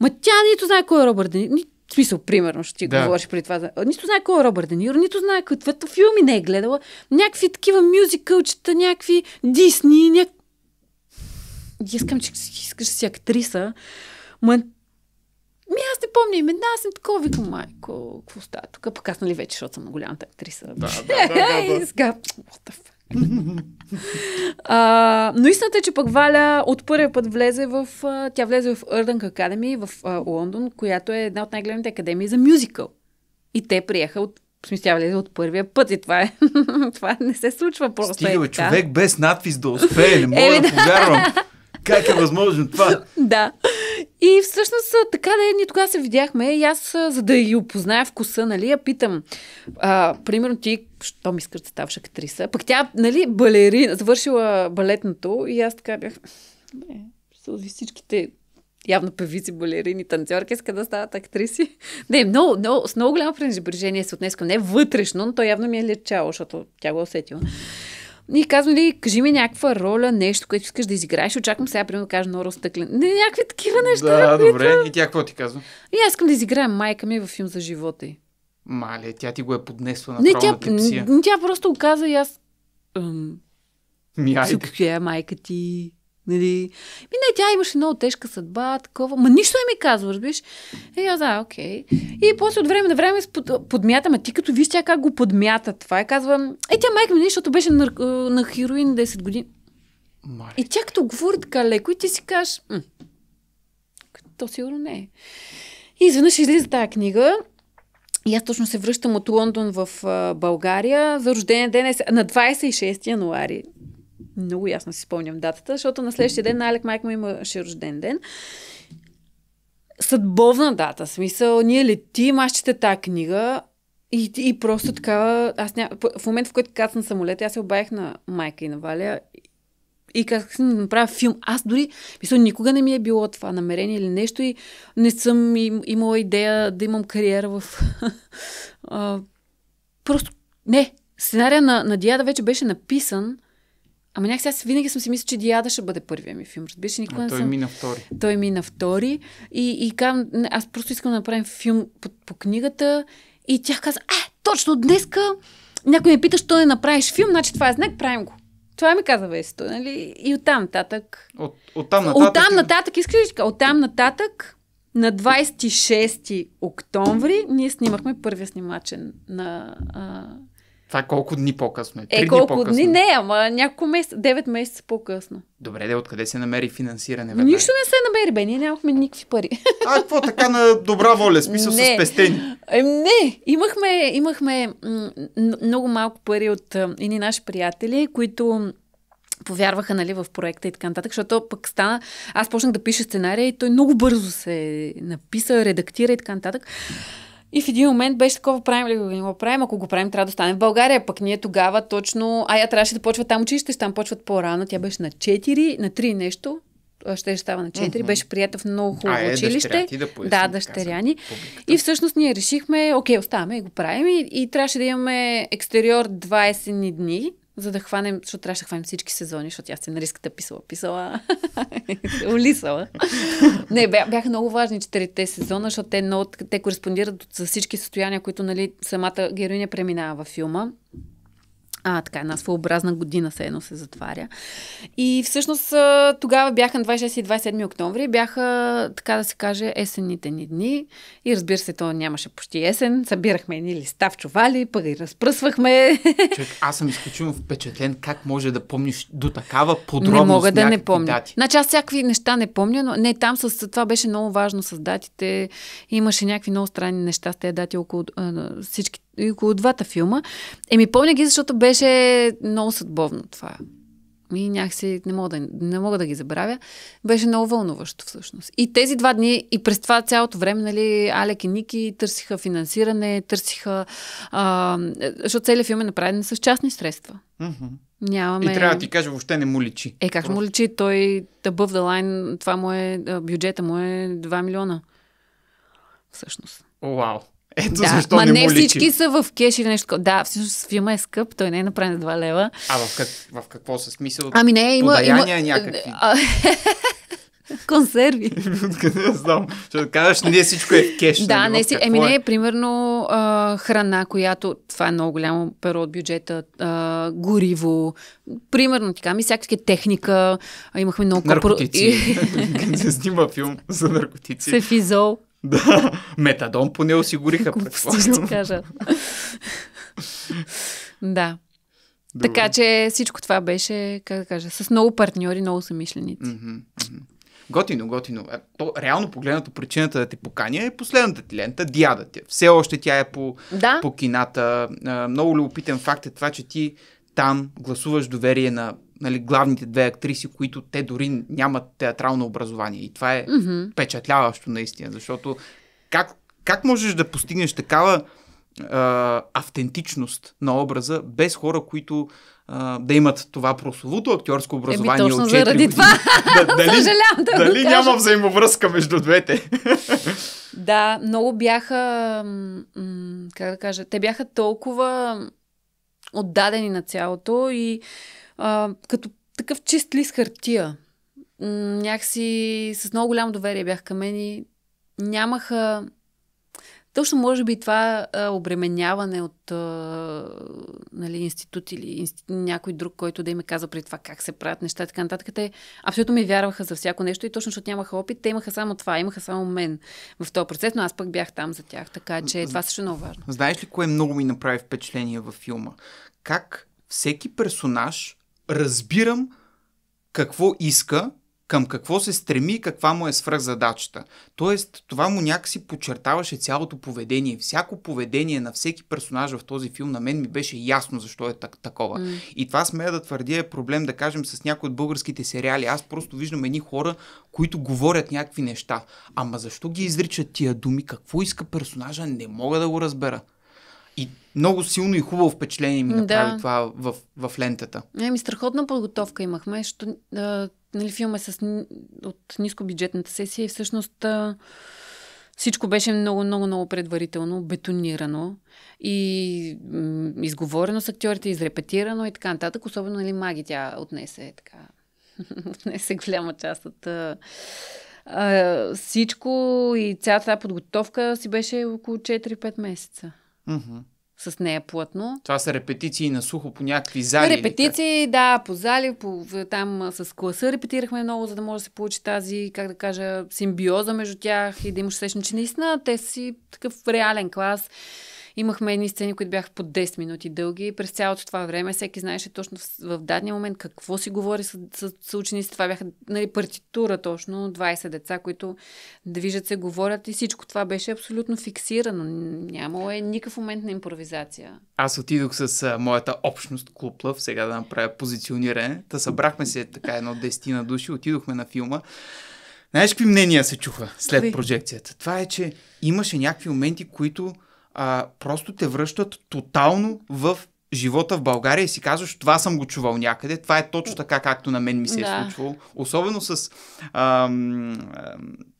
Ма тя нито знае кой е Робър Дени. Ни... В смисъл, примерно, ще ти да. говориш при това. Нито знае кой е Робър Де нито знае каквито филми не е гледала. Някакви такива мюзикълчета, някакви Дисни, някакви... Искам, че искаш да си актриса. Ма ми аз не помня имена, аз съм такова, викам, майко, какво става тук? Пък аз нали вече, защото съм на голямата актриса. Да, да, да, да, да. И сега, what the fuck? а, но истината е, че пък Валя от първия път влезе в... Тя влезе в Urban Academy в а, Лондон, която е една от най-големите академии за мюзикъл. И те приеха от в смисъл, тя влезе от първия път и това е. това не се случва просто. Стига, е, бе, човек без надпис да успее, не мога е, да повярвам. Как е възможно това? да. И всъщност така да е, ние тогава се видяхме и аз, за да я опозная вкуса, нали, я питам, а, примерно ти, що ми искаш да ставаш актриса? Пък тя, нали, балерина, завършила балетното и аз така бях, не, всичките явно певици, балерини, танцорки искат да стават актриси. Не, много, много, с много голямо пренебрежение се отнес към не вътрешно, но то явно ми е лечало, защото тя го е усетила. И казвам ли, кажи ми някаква роля, нещо, което искаш да изиграеш. Очаквам сега, примерно, да кажа Нора Стъклен. Не, някакви такива неща. Да, които... добре. И тя какво ти казва? И аз искам да изиграя майка ми във филм за живота й. Мале, тя ти го е поднесла на не, тя, тя просто оказа и аз... Ам... Ми, Е майка ти? Нали, ми не, тя имаше много тежка съдба, такова. Ма нищо не ми казва, разбираш. Е, аз, да, окей. И после от време на време под, подмятам, а ти като виж тя как го подмята това. И е, казва: е, тя майка ми, нали, защото беше на, на хероин 10 години. Майка. И тя като говори така леко и ти си кажеш, то сигурно не е. И изведнъж излиза тази книга и аз точно се връщам от Лондон в България за рождения ден е, на 26 януари много ясно си спомням датата, защото на следващия ден на Алек Майк му имаше рожден ден. Съдбовна дата, смисъл, ние летим, аз чета тази книга и, и просто така, аз ня... в момента в който кацна самолет, аз се обаях на майка и на Валя и казах си да направя филм. Аз дори, мисля, никога не ми е било това намерение или нещо и не съм им, имала идея да имам кариера в... просто не. Сценария на, на Диада вече беше написан, Ама някакси аз винаги съм си мисля, че Диада ще бъде първия ми филм. Разбираш, никога а, не той съм... мина втори. Той мина втори. И, и кам... аз просто искам да направим филм по, по книгата. И тя каза, а, «Е, точно днеска някой ме пита, що не направиш филм, значи това е знак, правим го. Това ми каза Весто, нали? И оттам нататък. От, оттам нататък. Оттам нататък, искаш ли да Оттам нататък на 26 октомври ние снимахме първия снимачен на а, това е колко дни по-късно е? е Три е, колко дни, по-късно. дни не, ама няколко месеца, девет месеца по-късно. Добре, де, откъде се намери финансиране? Веднага? Нищо не се намери, бе, ние нямахме никакви пари. А, какво така на добра воля, смисъл не. с пестени? Не, имахме, имахме много малко пари от едни наши приятели, които повярваха нали, в проекта и така нататък, защото пък стана, аз почнах да пиша сценария и той много бързо се написа, редактира и така нататък. И в един момент беше такова, правим ли го, не го правим, ако го правим, трябва да стане в България. Пък ние тогава точно, а я трябваше да почва там училище, там почват по-рано. Тя беше на 4, на 3 нещо, ще става на 4, mm-hmm. беше приятел в много хубаво е, училище. е, училище. да, поясни, да, дъщеряни. И всъщност ние решихме, окей, оставаме и го правим. И, и трябваше да имаме екстериор 20 дни за да хванем, защото трябваше да хванем всички сезони, защото аз риската писала, писала, улисала. не, бяха много важни четирите сезона, защото те, те кореспондират за всички състояния, които нали, самата героиня преминава във филма а, така, една своеобразна година се едно се затваря. И всъщност тогава бяха на 26 и 27 октомври, бяха, така да се каже, есенните ни дни. И разбира се, то нямаше почти есен. Събирахме едни листа в чували, пък ги разпръсвахме. Човек, аз съм изключително впечатлен как може да помниш до такава подробност. Не мога да не помня. Дати. Значи аз всякакви неща не помня, но не, там с това беше много важно с датите. Имаше някакви много странни неща с тези дати около всички и около двата филма. Еми, помня ги, защото беше много съдбовно това. И някакси не мога, да, не мога да ги забравя. Беше много вълнуващо всъщност. И тези два дни, и през това цялото време, нали, Алек и Ники търсиха финансиране, търсиха... А, защото целият филм е направен с частни средства. Mm-hmm. Нямаме... И трябва да ти кажа, въобще не му личи. Е, как Просто... му личи? Той, тъбъв the line, това му е, бюджета му е 2 милиона. Всъщност. Вау. Wow. Ето да, защо ма не, не личи. всички са в кеш или нещо. Да, всъщност филма е скъп, той не е направен на 2 лева. А в, как, в какво се смисъл? Ами не, има... има... някакви. Консерви. Откъде не знам? Ще кажеш, не всичко е в кеш. Нали? Да, не си. Еми е? не, е, примерно а, храна, която, това е много голямо перо от бюджета, а, гориво, примерно така, ми всякакви техника, а, имахме много... Наркотици. Не се снима филм за наркотици. Сефизол. Да, метадон поне осигуриха. Глупости кажа. да. Добре. Така че всичко това беше, как да кажа, с много партньори, много съмишленици. Mm-hmm. Mm-hmm. Готино, готино. то, реално погледнато причината да те поканя е последната ти лента, Диада ти. Все още тя е по, да? по кината. много любопитен факт е това, че ти там гласуваш доверие на нали, главните две актриси, които те дори нямат театрално образование. И това е mm-hmm. впечатляващо наистина, защото как, как можеш да постигнеш такава а, автентичност на образа без хора, които а, да имат това прословото актьорско образование. Еми, точно от 4 заради години. това. дали Съжалявам да дали няма взаимовръзка между двете? да, много бяха, как да кажа, те бяха толкова отдадени на цялото и а, като такъв чист лист хартия. Някакси с много голямо доверие бях към мен и нямаха точно може би това а, обременяване от а, нали, институт или инстит... някой друг, който да им е каза при това как се правят неща и така нататък, те абсолютно ми вярваха за всяко нещо и точно защото нямаха опит, те имаха само това, имаха само мен в този процес, но аз пък бях там за тях, така че това е също е много важно. Знаеш ли кое много ми направи впечатление във филма? Как всеки персонаж разбирам какво иска, към какво се стреми, каква му е свръхзадачата. Тоест, това му някакси подчертаваше цялото поведение. Всяко поведение на всеки персонаж в този филм на мен ми беше ясно защо е так- такова. Mm. И това смея да твърдя е проблем, да кажем, с някои от българските сериали. Аз просто виждам едни хора, които говорят някакви неща. Ама защо ги изричат тия думи? Какво иска персонажа? Не мога да го разбера. И много силно и хубаво впечатление ми направи да. това в, в лентата. Еми, страхотна подготовка имахме, защото а, нали, филма е с, от нискобюджетната сесия и всъщност а, всичко беше много, много, много предварително, бетонирано и м- изговорено с актьорите, изрепетирано и така нататък. Особено нали, маги тя отнесе така. отнесе голяма част от... А, а, всичко и цялата подготовка си беше около 4-5 месеца. Mm-hmm. С нея плътно. Това са репетиции на сухо по някакви зали. Репетиции, да, по зали, по, там с класа репетирахме много, за да може да се получи тази, как да кажа, симбиоза между тях и да имаш сещане, че наистина те си такъв реален клас. Имахме едни сцени, които бяха по 10 минути дълги и през цялото това време всеки знаеше точно в, в дадния момент какво си говори с, с, с учениците. Това бяха нали, партитура точно, 20 деца, които движат се, говорят и всичко това беше абсолютно фиксирано. Нямало е никакъв момент на импровизация. Аз отидох с а, моята общност Клуб Лъв, сега да направя позициониране. Та събрахме се така едно 10 на души, отидохме на филма. Знаеш какви мнения се чуха след Ой. Ами. прожекцията? Това е, че имаше някакви моменти, които а, просто те връщат тотално в живота в България и си казваш, това съм го чувал някъде, това е точно така, както на мен ми се е да. случвало. Особено с, ам, ам,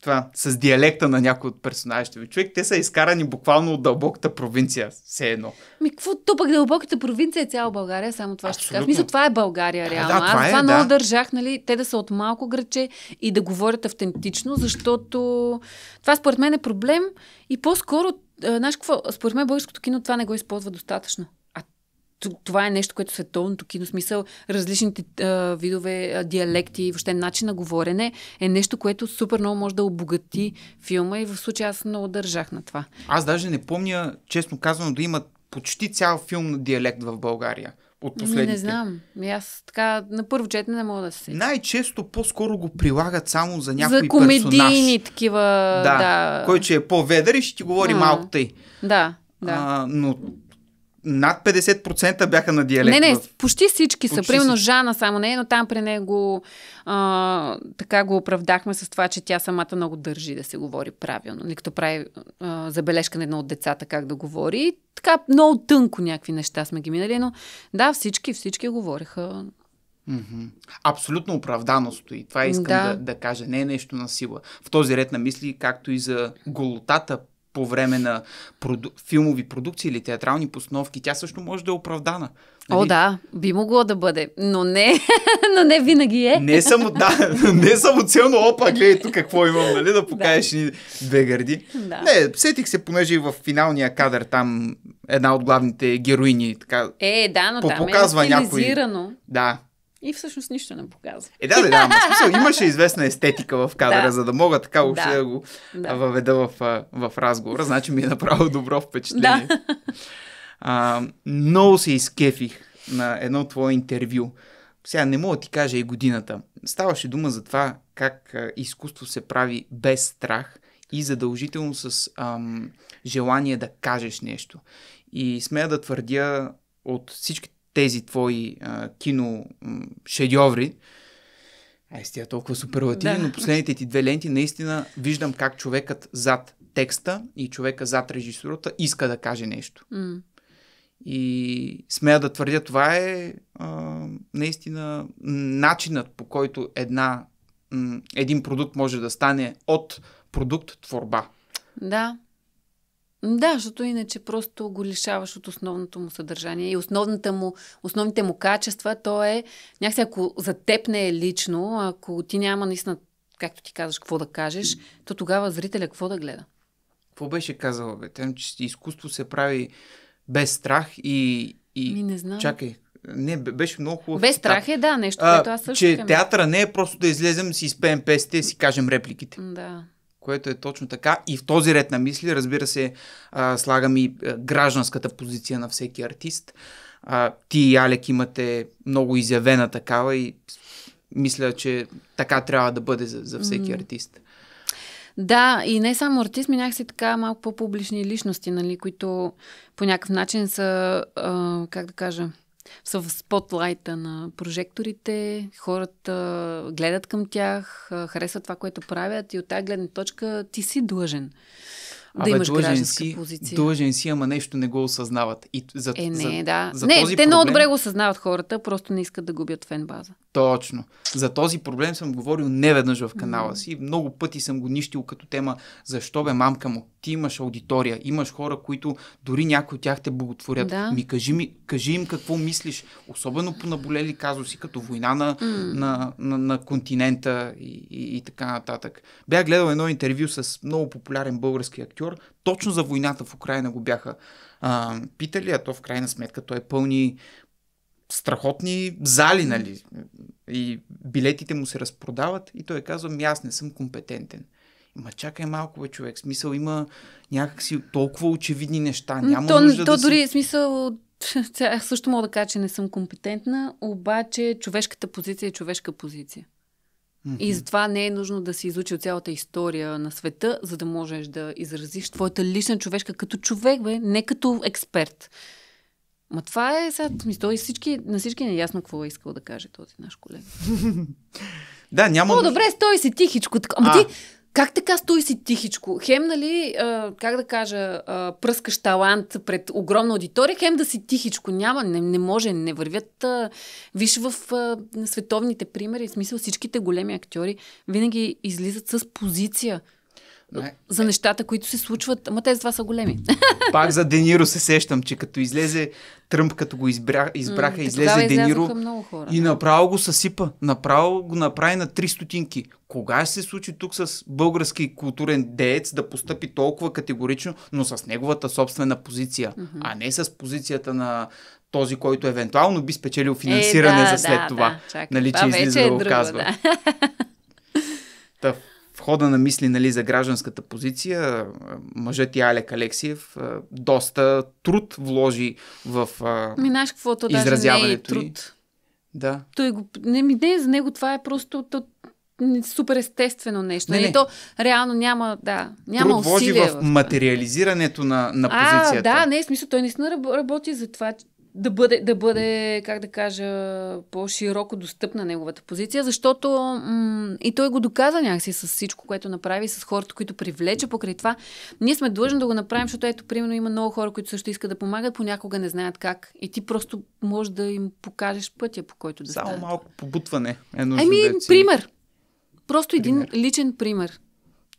това, с диалекта на някои от персонажите ви. Човек, те са изкарани буквално от дълбоката провинция, все едно. Ми, какво то пък дълбоката провинция е цяла България, само това Абсолютно. ще кажа. Мисля, това е България, реално. Да, да, това Аз е, това да. много държах, нали, те да са от малко граче и да говорят автентично, защото това според мен е проблем и по-скоро е, знаеш какво, според мен българското кино това не го използва достатъчно. А това е нещо, което световното кино, смисъл, различните а, е, видове а, е, диалекти и въобще начин на говорене е нещо, което супер много може да обогати филма и в случая аз много държах на това. Аз даже не помня, честно казано, да има почти цял филм на диалект в България от ами, последните? Не, не знам. Аз така на първо четене не мога да се сетя. Най-често по-скоро го прилагат само за някои За комедийни персонаж. такива, да. да. Кой че е по-ведър и ще ти говори а, малко тъй. Да, да. А, но над 50% бяха на диалект. Не, не, почти всички почти са. Примерно всички. Жана само не е, но там при него а, така го оправдахме с това, че тя самата много държи да се говори правилно. Никто нали, прави а, забележка на едно от децата как да говори. Така много тънко някакви неща сме ги минали, но да, всички, всички говориха Абсолютно оправдано стои. Това искам да. Да, да кажа. Не е нещо на сила. В този ред на мисли, както и за голотата, по време на проду... филмови продукции или театрални постановки, тя също може да е оправдана. Нали? О, да, би могло да бъде, но не, но не винаги е. Не само, да, не само целно, опа, гледай тук какво имам, нали, да покажеш да. ни две гърди. Да. Не, сетих се, понеже в финалния кадър там една от главните героини така, е, да, но там показва е някой. Да, и всъщност нищо не показва. Е, да, да, да. Но, смисъл, имаше известна естетика в кадъра, да. за да мога така още да, да го да. въведа в, в разговора. Значи ми е направо добро впечатление. Да. А, много се изкефих на едно твое интервю. Сега не мога да ти кажа и годината. Ставаше дума за това как изкуство се прави без страх и задължително с ам, желание да кажеш нещо. И смея да твърдя от всичките тези твои а, кино шедьоври, Ай, стия е толкова суперлативни, да. но последните ти две ленти наистина виждам как човекът зад текста и човека зад режисурата иска да каже нещо. Mm. И смея да твърдя, това е а, наистина начинът по който една, един продукт може да стане от продукт творба. Да. Да, защото иначе просто го лишаваш от основното му съдържание и основната му, основните му качества, то е някакси ако за теб не е лично, ако ти няма наистина, както ти казваш, какво да кажеш, то тогава зрителя какво да гледа? Какво беше казала Тем, че изкуство се прави без страх и... и... Ми не знам. Чакай, не, беше много хубаво. Без страх е, да, нещо, което аз също Че към... театъра не е просто да излезем, си изпеем песните, си кажем репликите. Да което е точно така. И в този ред на мисли, разбира се, а, слагам и гражданската позиция на всеки артист. А, ти и Алек имате много изявена такава и мисля, че така трябва да бъде за, за всеки артист. Да, и не само артист, минах си така малко по-публични личности, нали, които по някакъв начин са, а, как да кажа, са в спотлайта на прожекторите, хората гледат към тях, харесват това, което правят и от тази гледна точка ти си длъжен да Абе, имаш длъжен си, позиция. Длъжен си, ама нещо не го осъзнават. И за, е, не, за, да. За не, този те проблем... много добре го осъзнават хората, просто не искат да губят фенбаза. Точно. За този проблем съм говорил неведнъж в канала си. Много пъти съм го нищил като тема. Защо бе, мамка му? Ти имаш аудитория, имаш хора, които дори някои от тях те боготворят. Да. Ми кажи, ми, кажи им какво мислиш, особено по наболели казуси, като война на, mm. на, на, на континента и, и, и така нататък. Бях гледал едно интервю с много популярен български актьор. Точно за войната в Украина го бяха а, питали, а то в крайна сметка той пълни страхотни зали, нали? И билетите му се разпродават и той е казва, ми аз не съм компетентен. Ма чакай малко, бе, човек. Смисъл има някакси толкова очевидни неща. Няма то, нужда то да дори си... смисъл аз също мога да кажа, че не съм компетентна, обаче човешката позиция е човешка позиция. Mm-hmm. И затова не е нужно да си изучи цялата история на света, за да можеш да изразиш твоята лична човешка като човек, бе, не като експерт. Ма това е сега, то всички, на всички не е ясно какво е искал да каже този наш колега. да, няма... О, добре, стой си тихичко. Така. Ама ти, как така стои си тихичко? Хем, нали, а, как да кажа, а, пръскаш талант пред огромна аудитория, хем да си тихичко. Няма, не, не може, не вървят. А, виж в а, световните примери, в смисъл всичките големи актьори винаги излизат с позиция. Не. За нещата, които се случват, ама тези два са големи. Пак за Дениро се сещам, че като излезе Тръмп, като го избра, избраха, м-м, излезе Дениро хора, и направо го съсипа. Направо го направи на три стотинки. Кога ще се случи тук с български културен деец да постъпи толкова категорично, но с неговата собствена позиция, м-м. а не с позицията на този, който евентуално би спечелил финансиране е, да, за след да, това. Да, чакай, нали, че е излиза да го казва. Да хода на мисли нали, за гражданската позиция, мъжът и Алек Алексиев доста труд вложи в Минаш, каквото изразяването даже не е труд. Да. Той го... Не не, за него това е просто то, супер естествено нещо. Не, нали, не. То реално няма, да, няма Труд в, в материализирането на, на позицията. А, да, не, е смисъл, той наистина работи за това, да бъде, да бъде, как да кажа, по-широко достъпна неговата позиция, защото м- и той го доказа някакси с всичко, което направи, с хората, които привлече покрай това. Ние сме длъжни да го направим, защото ето, примерно, има много хора, които също искат да помагат, понякога не знаят как. И ти просто можеш да им покажеш пътя, по който да Само малко побутване е нужно. Еми, да е пример. Просто един пример. личен пример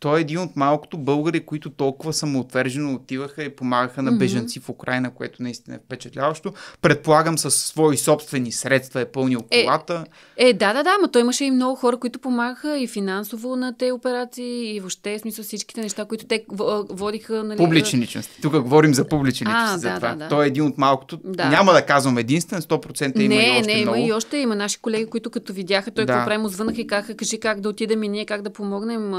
той е един от малкото българи, които толкова самоотвержено отиваха и помагаха на бежанци mm-hmm. в Украина, което наистина е впечатляващо. Предполагам, със свои собствени средства е пълнил е, колата. Е, е, да, да, да, но той имаше и много хора, които помагаха и финансово на те операции, и въобще, смисъл, всичките неща, които те водиха. Нали, публични личности. Тук говорим за публични личности. за да, това. Да, да. Той е един от малкото. Да. Няма да казвам единствен, 100% има не, и още не, много. има и още. Има наши колеги, които като видяха той да. какво прави, звънаха и казаха, кажи как да отидем и ние, как да помогнем.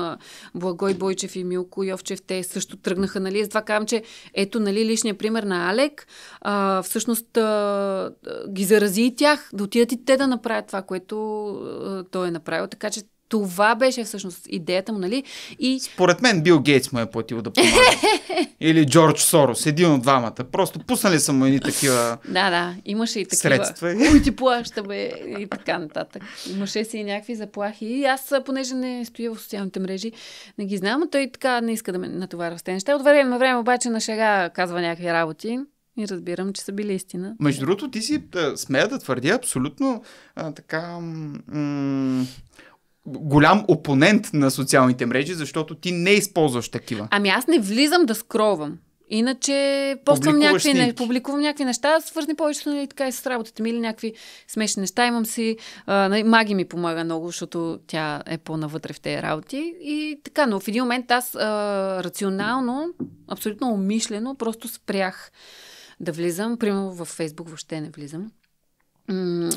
Благодаря Благой Бойчев и Милко Йовчев, те също тръгнаха, нали? това казвам, че ето, нали, личния пример на Алек, а, всъщност а, ги зарази и тях, да отидат и те да направят това, което а, той е направил. Така че това беше всъщност идеята му, нали? И... Според мен Бил Гейтс му е платил да помага. Или Джордж Сорос, един от двамата. Просто пуснали са му едни такива Да, да, имаше и такива. Средства. Уй, ти плаща, бе, и така нататък. Имаше си и някакви заплахи. И аз, понеже не стоя в социалните мрежи, не ги знам, но той така не иска да ме натоварва с тези неща. От време на време обаче на шега казва някакви работи. И разбирам, че са били истина. Между другото, ти си, смея да твърдя, абсолютно а, така м- голям опонент на социалните мрежи, защото ти не използваш такива. Ами аз не влизам да скровам. Иначе поствам някакви, не, публикувам някакви неща, свързани повечето нали, така и с работата ми или някакви смешни неща. Имам си, а, нали, маги ми помага много, защото тя е по-навътре в тези работи. И така, но в един момент аз а, рационално, абсолютно умишлено, просто спрях да влизам. Примерно в Фейсбук въобще не влизам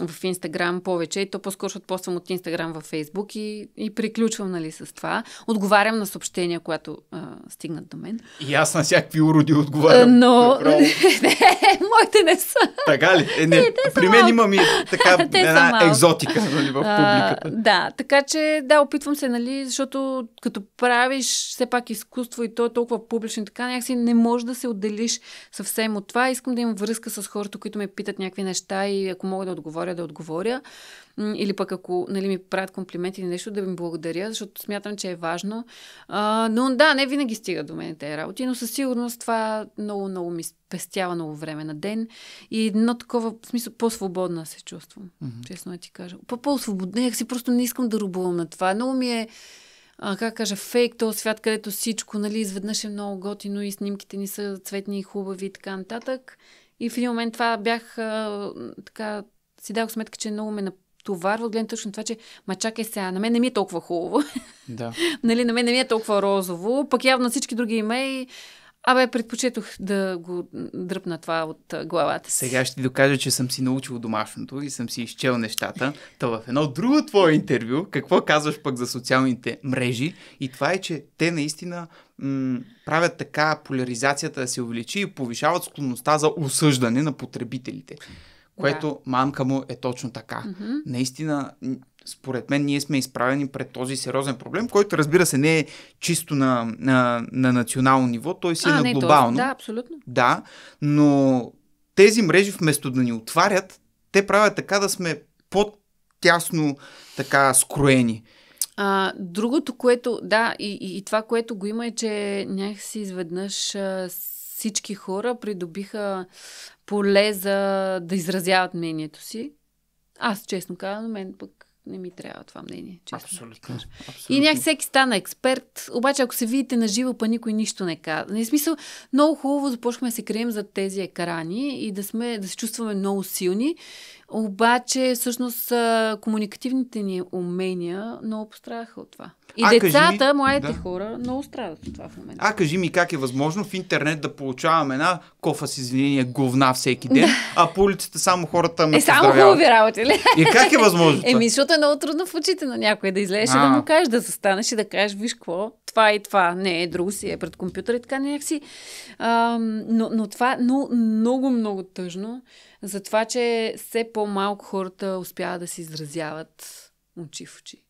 в Инстаграм повече и то по-скоро ще отпоствам от Инстаграм във Фейсбук и, и приключвам нали, с това. Отговарям на съобщения, когато а, стигнат до мен. И аз на всякакви уроди отговарям. Е, но... не, моите не са. Така ли? Е, не. Е, При мен имам и така една екзотика нали, в публиката. А, да, така че да, опитвам се, нали, защото като правиш все пак изкуство и то е толкова публично, така някакси не можеш да се отделиш съвсем от това. Искам да имам връзка с хората, които ме питат някакви неща и ако мога да отговоря, да отговоря. Или пък ако нали, ми правят комплименти или нещо, да ми благодаря, защото смятам, че е важно. А, но да, не винаги стига до мен тези работи, но със сигурност това много, много ми спестява много време на ден и едно такова, в смисъл, по-свободна се чувствам. Mm-hmm. Честно да ти кажа. По-свободна, -по си просто не искам да рубувам на това. Много ми е а, как кажа, фейк, този свят, където всичко, нали, изведнъж е много готино и снимките ни са цветни и хубави и така нататък. И в един момент това бях а, така, си дадох сметка, че много ме натоварва от гледна точно това, че ма чакай сега, на мен не ми е толкова хубаво. Да. нали, на мен не ми е толкова розово, пък явно всички други имей Абе, предпочетох да го дръпна това от главата. Си. Сега ще ти докажа, че съм си научил домашното и съм си изчел нещата. Та в едно друго твое интервю, какво казваш пък за социалните мрежи? И това е, че те наистина м- правят така поляризацията да се увеличи и повишават склонността за осъждане на потребителите. Което да. мамка му е точно така. Mm-hmm. Наистина, според мен ние сме изправени пред този сериозен проблем, който разбира се не е чисто на, на, на национално ниво, той си е а, е на не, е глобално. Този, да, абсолютно. Да, но тези мрежи вместо да ни отварят, те правят така да сме по-тясно така скроени. А, другото, което, да, и, и, и това, което го има е, че някакси изведнъж а, всички хора придобиха поле за да изразяват мнението си. Аз, честно казвам, мен пък не ми трябва това мнение. Честно абсолютно, абсолютно. И някак всеки стана експерт, обаче ако се видите на живо, па никой нищо не казва. Не е смисъл, много хубаво започваме да се крием за тези екрани и да, сме, да се чувстваме много силни обаче, всъщност, комуникативните ни умения много пострадаха от това. И а, децата, ми, младите да. хора, много страдат от това в момента. А кажи ми как е възможно в интернет да получаваме една кофа с извинение говна всеки ден, а по улицата само хората ме Е, само хубави работи ли? И как е възможно? Еми, защото е много трудно в очите на някой да излезеш и да му кажеш, да застанеш и да кажеш, виж какво, това и това, не е друго си, е пред компютъра и така някакси. А, но, но това е много, много, много тъжно за това, че все по-малко хората успяват да се изразяват очи в очи.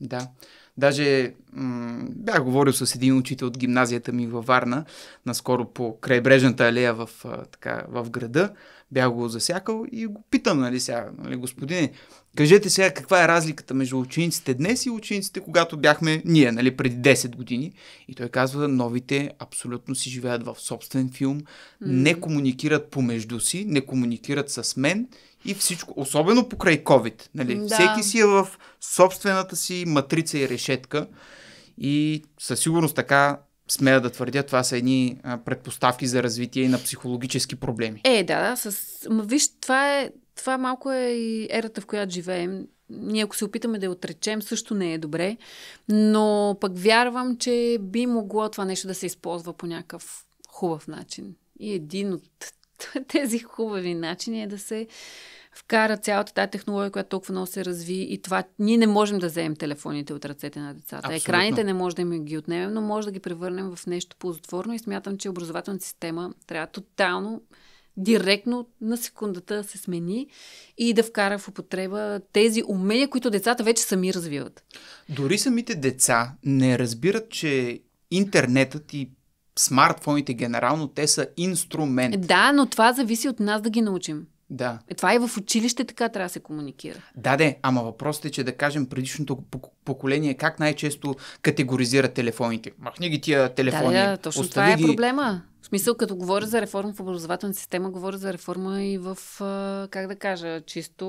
Да. Даже м- бях говорил с един учител от гимназията ми във Варна, наскоро по крайбрежната алея в, а, така, в града бях го засякал и го питам, нали, сега, нали, господине, кажете сега каква е разликата между учениците днес и учениците, когато бяхме ние, нали, преди 10 години. И той казва, новите абсолютно си живеят в собствен филм, mm-hmm. не комуникират помежду си, не комуникират с мен и всичко, особено покрай COVID, нали, da. всеки си е в собствената си матрица и решетка. И със сигурност така смея да твърдя, това са едни предпоставки за развитие на психологически проблеми. Е, да, да. С... виж, това е, това малко е и ерата, в която живеем. Ние ако се опитаме да я отречем, също не е добре, но пък вярвам, че би могло това нещо да се използва по някакъв хубав начин. И един от тези хубави начини е да се вкара цялата тази технология, която толкова много се разви и това. Ние не можем да вземем телефоните от ръцете на децата. Абсолютно. Екраните не може да им ги отнемем, но може да ги превърнем в нещо ползотворно и смятам, че образователната система трябва тотално директно на секундата да се смени и да вкара в употреба тези умения, които децата вече сами развиват. Дори самите деца не разбират, че интернетът и смартфоните генерално, те са инструмент. Е, да, но това зависи от нас да ги научим. Да. Е, това и е в училище така трябва да се комуникира. Да, де, ама въпросът е, че да кажем предишното поколение как най-често категоризира телефоните. Махни ги тия телефони. Да, да точно това е ги... е проблема. В смисъл, като говоря за реформа в образователната система, говоря за реформа и в, как да кажа, чисто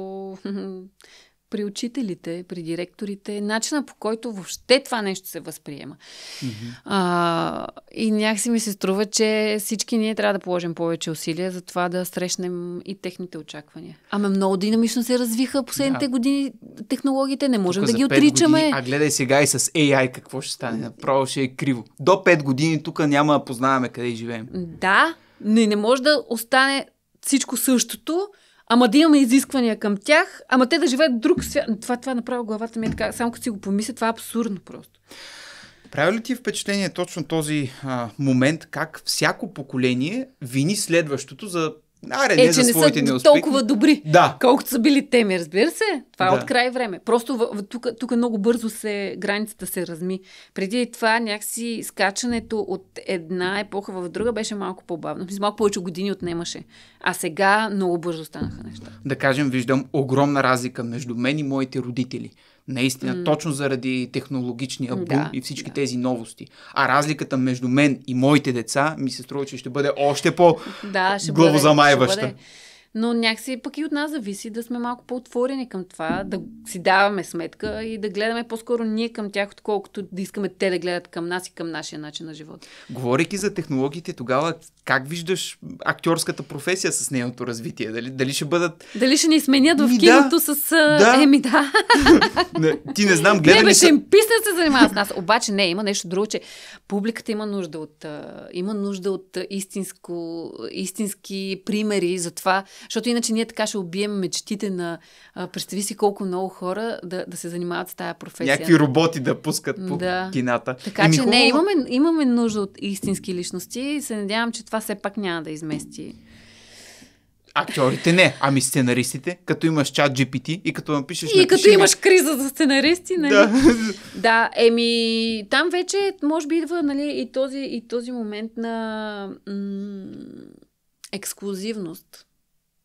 при учителите, при директорите, начина по който въобще това нещо се възприема. Mm-hmm. А, и някакси ми се струва, че всички ние трябва да положим повече усилия за това да срещнем и техните очаквания. Ама много динамично се развиха последните yeah. години технологиите, не можем тук да ги отричаме. Години, а гледай сега и с AI какво ще стане. Направо ще е криво. До 5 години тук няма да познаваме къде живеем. Да, и не може да остане всичко същото Ама да имаме изисквания към тях, ама те да живеят друг свят. Това, това направо главата ми е така. Само като си го помисля, това е абсурдно просто. Прави ли ти впечатление точно този а, момент, как всяко поколение вини следващото за Аре, е, не че за не са неуспехи. толкова добри, да. колкото са били теми, разбира се. Това е да. е от край време. Просто в, тук, тук много бързо се границата се разми. Преди това някакси скачането от една епоха в друга беше малко по-бавно. Малко повече години отнемаше. А сега много бързо станаха неща. Да кажем, виждам огромна разлика между мен и моите родители. Наистина, mm. точно заради технологичния бум да, и всички да. тези новости. А разликата между мен и моите деца ми се струва, че ще бъде още по-главозамайваща. Да, ще бъде, ще бъде но някакси пък и от нас зависи да сме малко по-отворени към това, да си даваме сметка и да гледаме по-скоро ние към тях, отколкото да искаме те да гледат към нас и към нашия начин на живота. Говорейки за технологиите, тогава как виждаш актьорската професия с нейното развитие? Дали, дали ще бъдат... Дали ще ни сменят в ми, киното да, с... Да. Еми да. не, ти не знам, гледай. Не ще им писна се занимава с нас. Обаче не, има нещо друго, че публиката има нужда от, има нужда от истинско, истински примери за това, защото иначе ние така ще убием мечтите на... А, представи си колко много хора да, да се занимават с тая професия. Някакви роботи да пускат по да. кината. Така Ими, че хубаво... не, имаме, имаме нужда от истински личности и се надявам, че това все пак няма да измести. Актьорите не, ами сценаристите, като имаш чат GPT и като напишеш... И напиши, като имаш криза за сценаристи, нали? Да. да, еми, там вече може би идва нали, и, този, и този момент на м- ексклюзивност.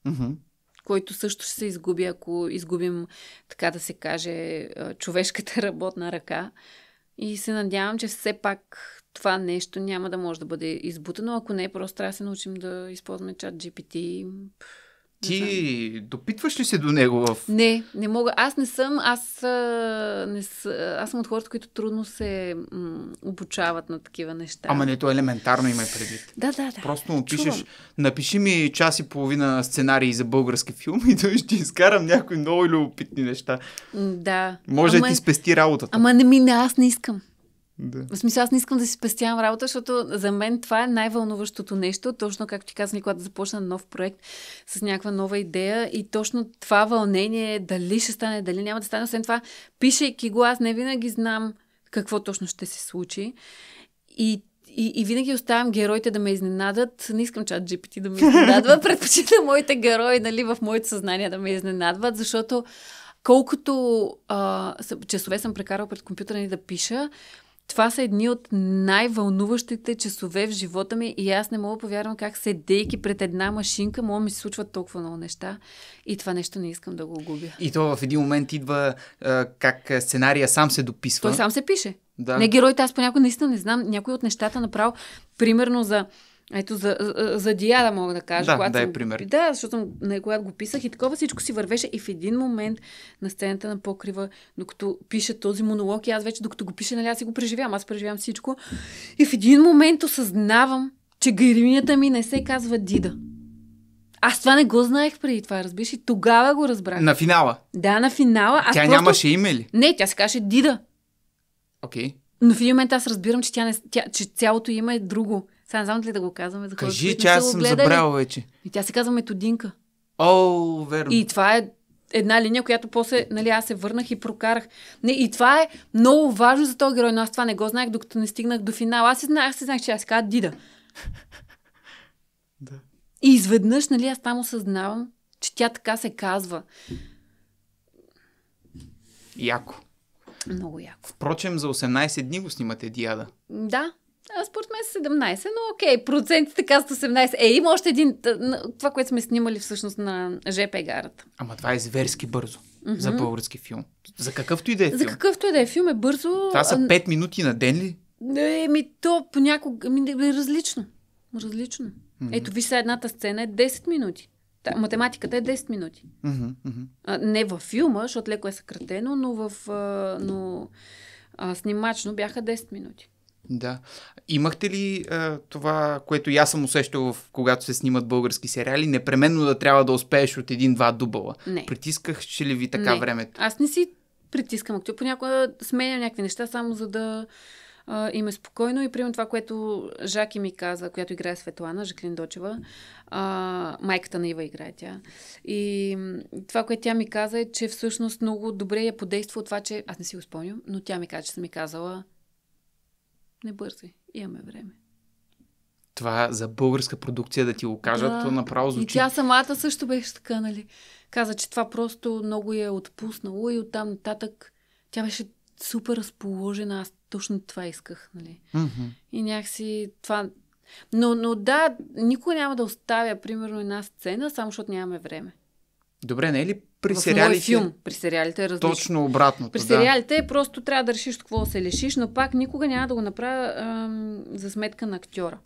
Mm-hmm. Който също ще се изгуби, ако изгубим, така да се каже, човешката работна ръка. И се надявам, че все пак това нещо няма да може да бъде избутано. Ако не, просто трябва да се научим да използваме чат GPT. Ти допитваш ли се до него? В... Не, не мога. Аз не съм. Аз, не с... аз съм от хората, които трудно се м- обучават на такива неща. Ама не, то елементарно има предвид. Да, да, да. Просто му пишеш, Чувам. напиши ми час и половина сценарии за български филм и той ще изкарам някои много любопитни неща. Да. Може ама... да ти спести работата. Ама не ми, не, аз не искам. Да. В смисъл, аз не искам да си спестявам работа, защото за мен това е най-вълнуващото нещо. Точно както ти казвам, когато започна нов проект с някаква нова идея и точно това вълнение, е дали ще стане, дали няма да стане. Освен това, пишейки го, аз не винаги знам какво точно ще се случи. И и, и винаги оставям героите да ме изненадат. Не искам чат GPT да ме изненадва. Предпочитам моите герои, нали, в моето съзнание да ме изненадват, защото колкото а, часове съм прекарал пред компютъра ни да пиша, това са едни от най-вълнуващите часове в живота ми и аз не мога повярвам как седейки пред една машинка, мога ми се случват толкова много неща и това нещо не искам да го губя. И то в един момент идва как сценария сам се дописва. Той сам се пише. Да. Не героите, аз понякога наистина не знам някои от нещата направо. Примерно за ето за, за Диада мога да кажа. Да, да, е пример. Да, защото на когато го писах и такова всичко си вървеше и в един момент на сцената на покрива, докато пише този монолог и аз вече докато го пише, нали аз си го преживявам, аз преживявам всичко. И в един момент осъзнавам, че героинята ми не се казва Дида. Аз това не го знаех преди това, разбираш? И тогава го разбрах. На финала? Да, на финала. Аз тя просто... нямаше име ли? Не, тя се каже Дида. Окей. Okay. Но в един момент аз разбирам, че, тя не, тя, че цялото име е друго. Сега не знам дали да го казваме. За Кажи, че аз съм забрал вече. И тя се казва Методинка. О, верно. И това е една линия, която после, нали, аз се върнах и прокарах. Не, и това е много важно за този герой, но аз това не го знаех, докато не стигнах до финала. Аз се знаех, аз се знаех, че аз казвам Дида. да. И изведнъж, нали, аз там осъзнавам, че тя така се казва. Яко. Много яко. Впрочем, за 18 дни го снимате Диада. Да, а, според мен е 17, но окей, процентите казват 18. Е, има още един, това, което сме снимали всъщност на ЖП гарата. Ама това е зверски бързо mm-hmm. за български филм. За какъвто и да е филм. За какъвто и да е филм е бързо. Това са 5 минути на ден ли? Не, ми то понякога ми, е различно. Различно. Mm-hmm. Ето, виж сега едната сцена е 10 минути. Та, математиката е 10 минути. Mm-hmm. А, не във филма, защото леко е съкратено, но, в, а, но а, снимачно бяха 10 минути. Да. Имахте ли а, това, което и аз съм усещал, в, когато се снимат български сериали, непременно да трябва да успееш от един-два дубъла? Не. Притискаш ли ви така не. времето? Аз не си притискам актьор. Понякога сменям някакви неща, само за да а, им е спокойно. И примерно това, което Жаки ми каза, която играе Светлана, Жаклин Дочева, а, майката на Ива играе тя. И това, което тя ми каза е, че всъщност много добре я подейства от това, че аз не си го спомням, но тя ми каза, че съм ми казала не бързай, имаме време. Това за българска продукция да ти го кажат, да. направо звучи. И тя самата също беше така, нали? Каза, че това просто много я е отпуснало и оттам нататък тя беше супер разположена. Аз точно това исках, нали? Mm-hmm. И някакси това... Но, но да, никога няма да оставя, примерно, една сцена, само защото нямаме време. Добре, не е ли при в сериалите... филм. При сериалите е различно. Точно обратно. При сериалите да. Е просто трябва да решиш какво се лишиш, но пак никога няма да го направя ам, за сметка на актьора.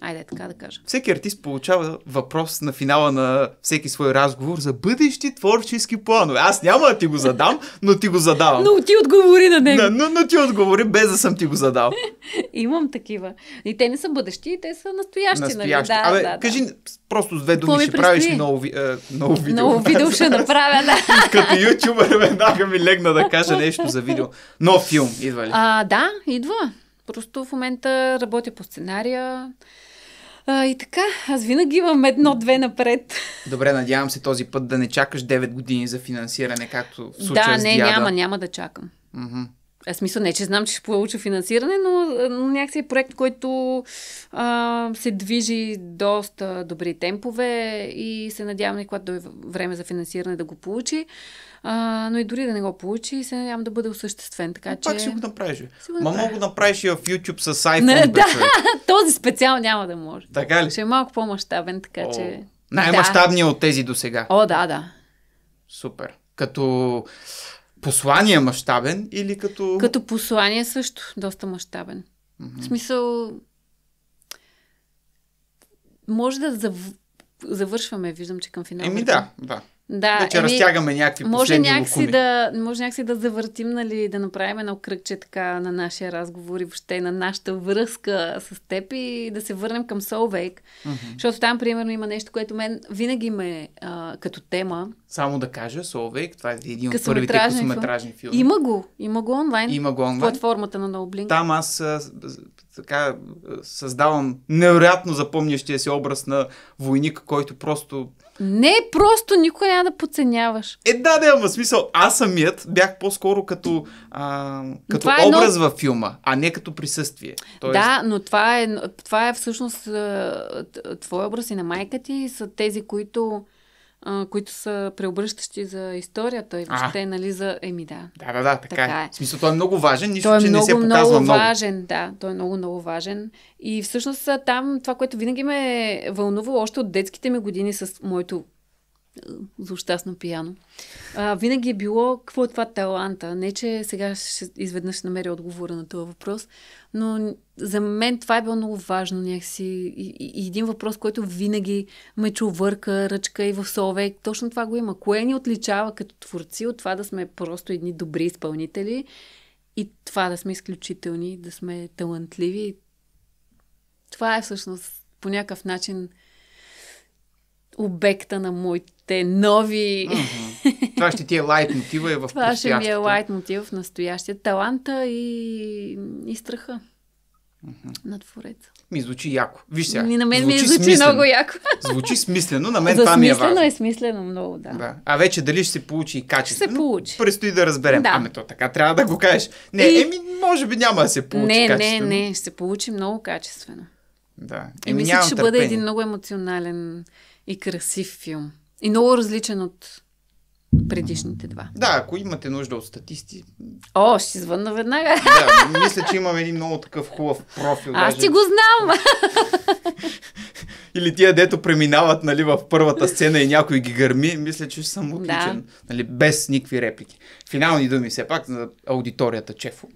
Айде, така да кажа. Всеки артист получава въпрос на финала на всеки свой разговор за бъдещи творчески планове. Аз няма да ти го задам, но ти го задавам. Но ти отговори на него. Но, но ти отговори, без да съм ти го задал. Имам такива. И те не са бъдещи, те са настоящи. Нали? настоящи. Нали? Да, Абе, да, кажи да. просто с две думи, ще правиш ново, е, ново видео. Ново видео ще направя, да. Като ютубър веднага ми легна да кажа нещо за видео. Но филм, идва ли? А, да, идва. Просто в момента работя по сценария. А, и така, аз винаги имам едно-две напред. Добре, надявам се този път да не чакаш 9 години за финансиране, както в случая Да, не, с Диада. няма, няма да чакам. Аз смисъл не, че знам, че ще получа финансиране, но, но някакси е проект, който а, се движи доста добри темпове и се надявам, когато е време за финансиране да го получи. А, но и дори да не го получи, се надявам да бъде осъществен. Така, но че... Пак ще го направиш. Е Ма мога да направиш и в YouTube с iPhone. Не, да, този специал няма да може. Така ли? Ще е малко по-масштабен, така О, че... Най-масштабният да. от тези до сега. О, да, да. Супер. Като послание мащабен или като... Като послание също доста мащабен. Mm-hmm. В смисъл, може да зав... завършваме, виждам, че към финал. Еми е да, да. Да, не, че еми, разтягаме някакви може някакси, да, може някакси да завъртим, нали, да направим едно кръгче така на нашия разговор и въобще на нашата връзка с теб и да се върнем към Солвейк. Mm-hmm. Защото там, примерно, има нещо, което мен винаги ме а, като тема. Само да кажа, Солвейк. това е един от първите късометражни филми. Има го, има го онлайн. Има го онлайн. Платформата на Noblink. Там аз а, така създавам невероятно запомнящия си образ на войник, който просто не, просто никой няма да подценяваш. Е, да, да, в смисъл, аз самият бях по-скоро като, а, като е образ едно... във филма, а не като присъствие. Тоест... Да, но това е, това е всъщност твой образ и на майка ти са тези, които а, които са преобръщащи за историята и въобще, а, нали, за... Еми, да. Да, да, да, така, е. така е. е. В смисъл, той е много важен, нищо, е че много, не се показва много. много важен, да. Той е много, много важен. И всъщност там това, което винаги ме е вълнувало още от детските ми години с моето злощастно пияно. А, винаги е било какво е това таланта. Не, че сега ще изведнъж намеря отговора на този въпрос, но за мен това е било много важно някакси. И, и, и един въпрос, който винаги ме чувърка, ръчка и в совек. Точно това го има. Кое ни отличава като творци от това да сме просто едни добри изпълнители и това да сме изключителни, да сме талантливи. Това е всъщност по някакъв начин обекта на моите нови... Uh-huh. Това ще ти е лайт мотива и в Това ще ми е лайт мотив, в настоящия. Таланта и, и страха. uh-huh. На твореца. Ми звучи яко. Виж сега. Ми, на мен звучи ми звучи смислено. много яко. Звучи смислено, на мен За това ми е важно. Смислено е смислено много, да. да. А вече дали ще се получи и качество. Ще се получи. Предстои да разберем. Да. Ами то така трябва да го кажеш. Не, и... еми може би няма да се получи Не, не, не, ще се получи много качествено. Да. Еми, и мисля, че ще търпение. бъде един много емоционален и красив филм. И много различен от предишните два. Да, ако имате нужда от статисти. О, ще звънна веднага. Да, мисля, че имам един много такъв хубав профил. Аз даже... ти го знам! Или тия, дето преминават нали, в първата сцена и някой ги гърми, мисля, че съм отличен. Да. Нали, без никакви реплики. Финални думи все пак за аудиторията Чефо.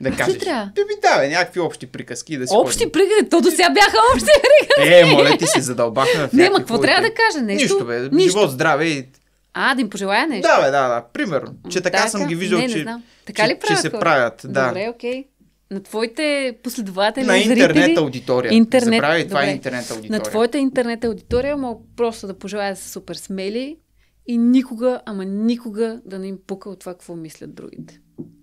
Да значи кажеш. Трябва? Да би, да, някакви общи приказки да си Общи ходим. приказки? То до сега бяха общи приказки. Е, моля ти се задълбахме. Не, ма какво трябва да кажа? Нещо, Нищо, бе. Нищо. Живот, здраве и а, да им пожелая нещо. Да, бе, да, да. Примерно. Че така така? съм ги виждал, не, че, не че, Така ли че, че се правят. Да. Добре, окей. На твоите последователи. На интернет аудитория. Интернет. Забравяй, това е интернет аудитория. На твоята интернет аудитория мога просто да пожелая да са супер смели и никога, ама никога да не им пука от това, какво мислят другите.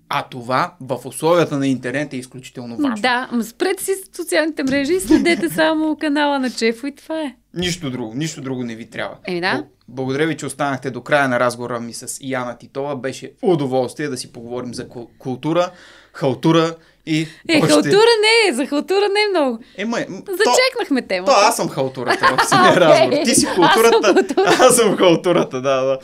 А това в условията на интернет е изключително важно. Да, спрете си социалните мрежи и следете само канала на Чефо и това е. Нищо друго, нищо друго не ви трябва. Еми да. Благодаря ви, че останахте до края на разговора ми с Яна Титова. Беше удоволствие да си поговорим за култура, халтура и. Е, още... халтура не е, за халтура не е много. Е, май, Зачекнахме то, темата. То аз съм халтурата в самия е, разговор. Ти си културата, аз съм, културата. аз съм халтурата, да, да.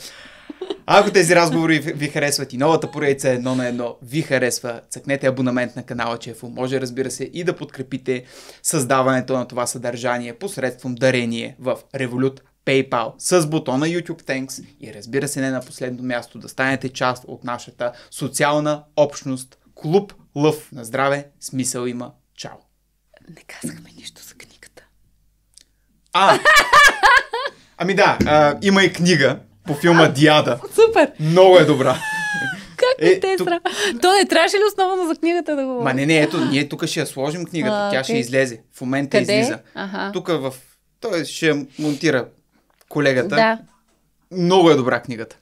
Ако тези разговори ви харесват и новата поредица едно на едно ви харесва, цъкнете абонамент на канала Чефо. Може, разбира се, и да подкрепите създаването на това съдържание посредством дарение в Revolut PayPal с бутона YouTube Thanks и разбира се не на последно място да станете част от нашата социална общност Клуб Лъв. На здраве, смисъл има. Чао! Не казахме нищо за книгата. А! Ами да, а, има и книга, по филма Диада. Супер! Много е добра. Как е, те тук... То не трябваше ли основно за книгата да го? Ма не, не, ето, ние тук ще я сложим книгата. А, Тя okay. ще излезе. В момента Къде? излиза. Ага. Тук в... Той ще монтира колегата. Да. Много е добра книгата.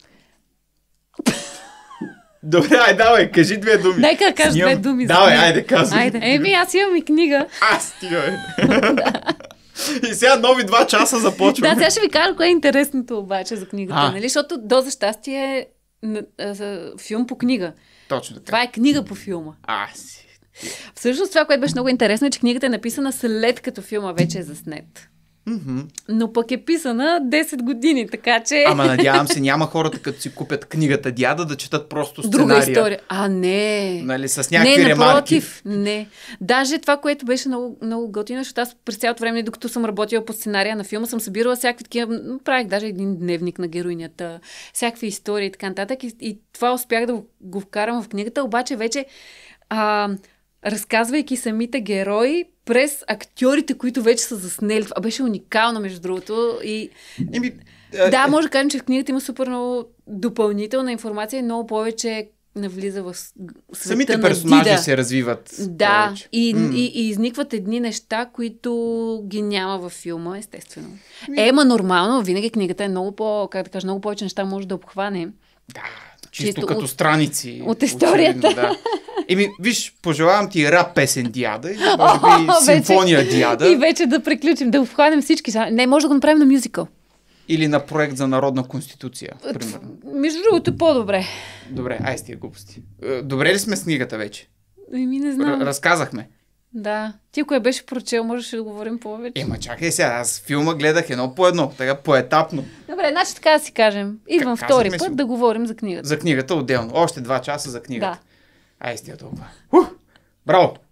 Добре, ай, давай, кажи две думи. Нека кажа Снимам... две думи. Давай, айде, казвай. Айде. Еми, аз имам и книга. Аз, ти, бе. да. И сега нови два часа започваме. да, сега ще ви кажа кое е интересното обаче за книгата. А. Нали? Защото до за щастие е филм по книга. Точно така. Това е книга по филма. А, си. Всъщност това, което беше много интересно е, че книгата е написана след като филма вече е заснет. Mm-hmm. Но пък е писана 10 години, така че... Ама надявам се, няма хората, като си купят книгата Дяда, да четат просто сценария. Друга история. А, не. Нали, с някакви не, напротив, ремарки. Не, Даже това, което беше много, много готино, защото аз през цялото време, докато съм работила по сценария на филма, съм събирала всякакви такива... Правих даже един дневник на героинята, всякакви истории и така нататък. И, и това успях да го вкарам в книгата, обаче вече... А, разказвайки самите герои през актьорите, които вече са заснели. Това беше уникално, между другото. И... Еми, а... Да, може да кажем, че в книгата има супер много допълнителна информация и много повече навлиза в света Самите персонажи на Дида. се развиват. Да, и, mm. и, и изникват едни неща, които ги няма във филма, естествено. Ами- е, ема нормално, винаги книгата е много по, как да кажа, много повече неща може да обхване. Да, чисто, чисто като от, страници. От историята. Очевидно, да. Еми, виж, пожелавам ти рап песен дяда и може би симфония вече, И вече да приключим, да обхванем всички. Не, може да го направим на мюзикъл. Или на проект за народна конституция, примерно. Между другото, по-добре. Добре, ай с тия глупости. Е, добре ли сме с книгата вече? Ми не знам. Р- разказахме. Да. Ти, кое беше прочел, можеше да говорим повече. Ема, чакай сега, аз филма гледах едно по едно, така поетапно. Добре, значи така да си кажем. Идвам втори път си... да говорим за книгата. За книгата отделно. Още два часа за книгата. Да. Aí deu dupla. Uh! Bravo!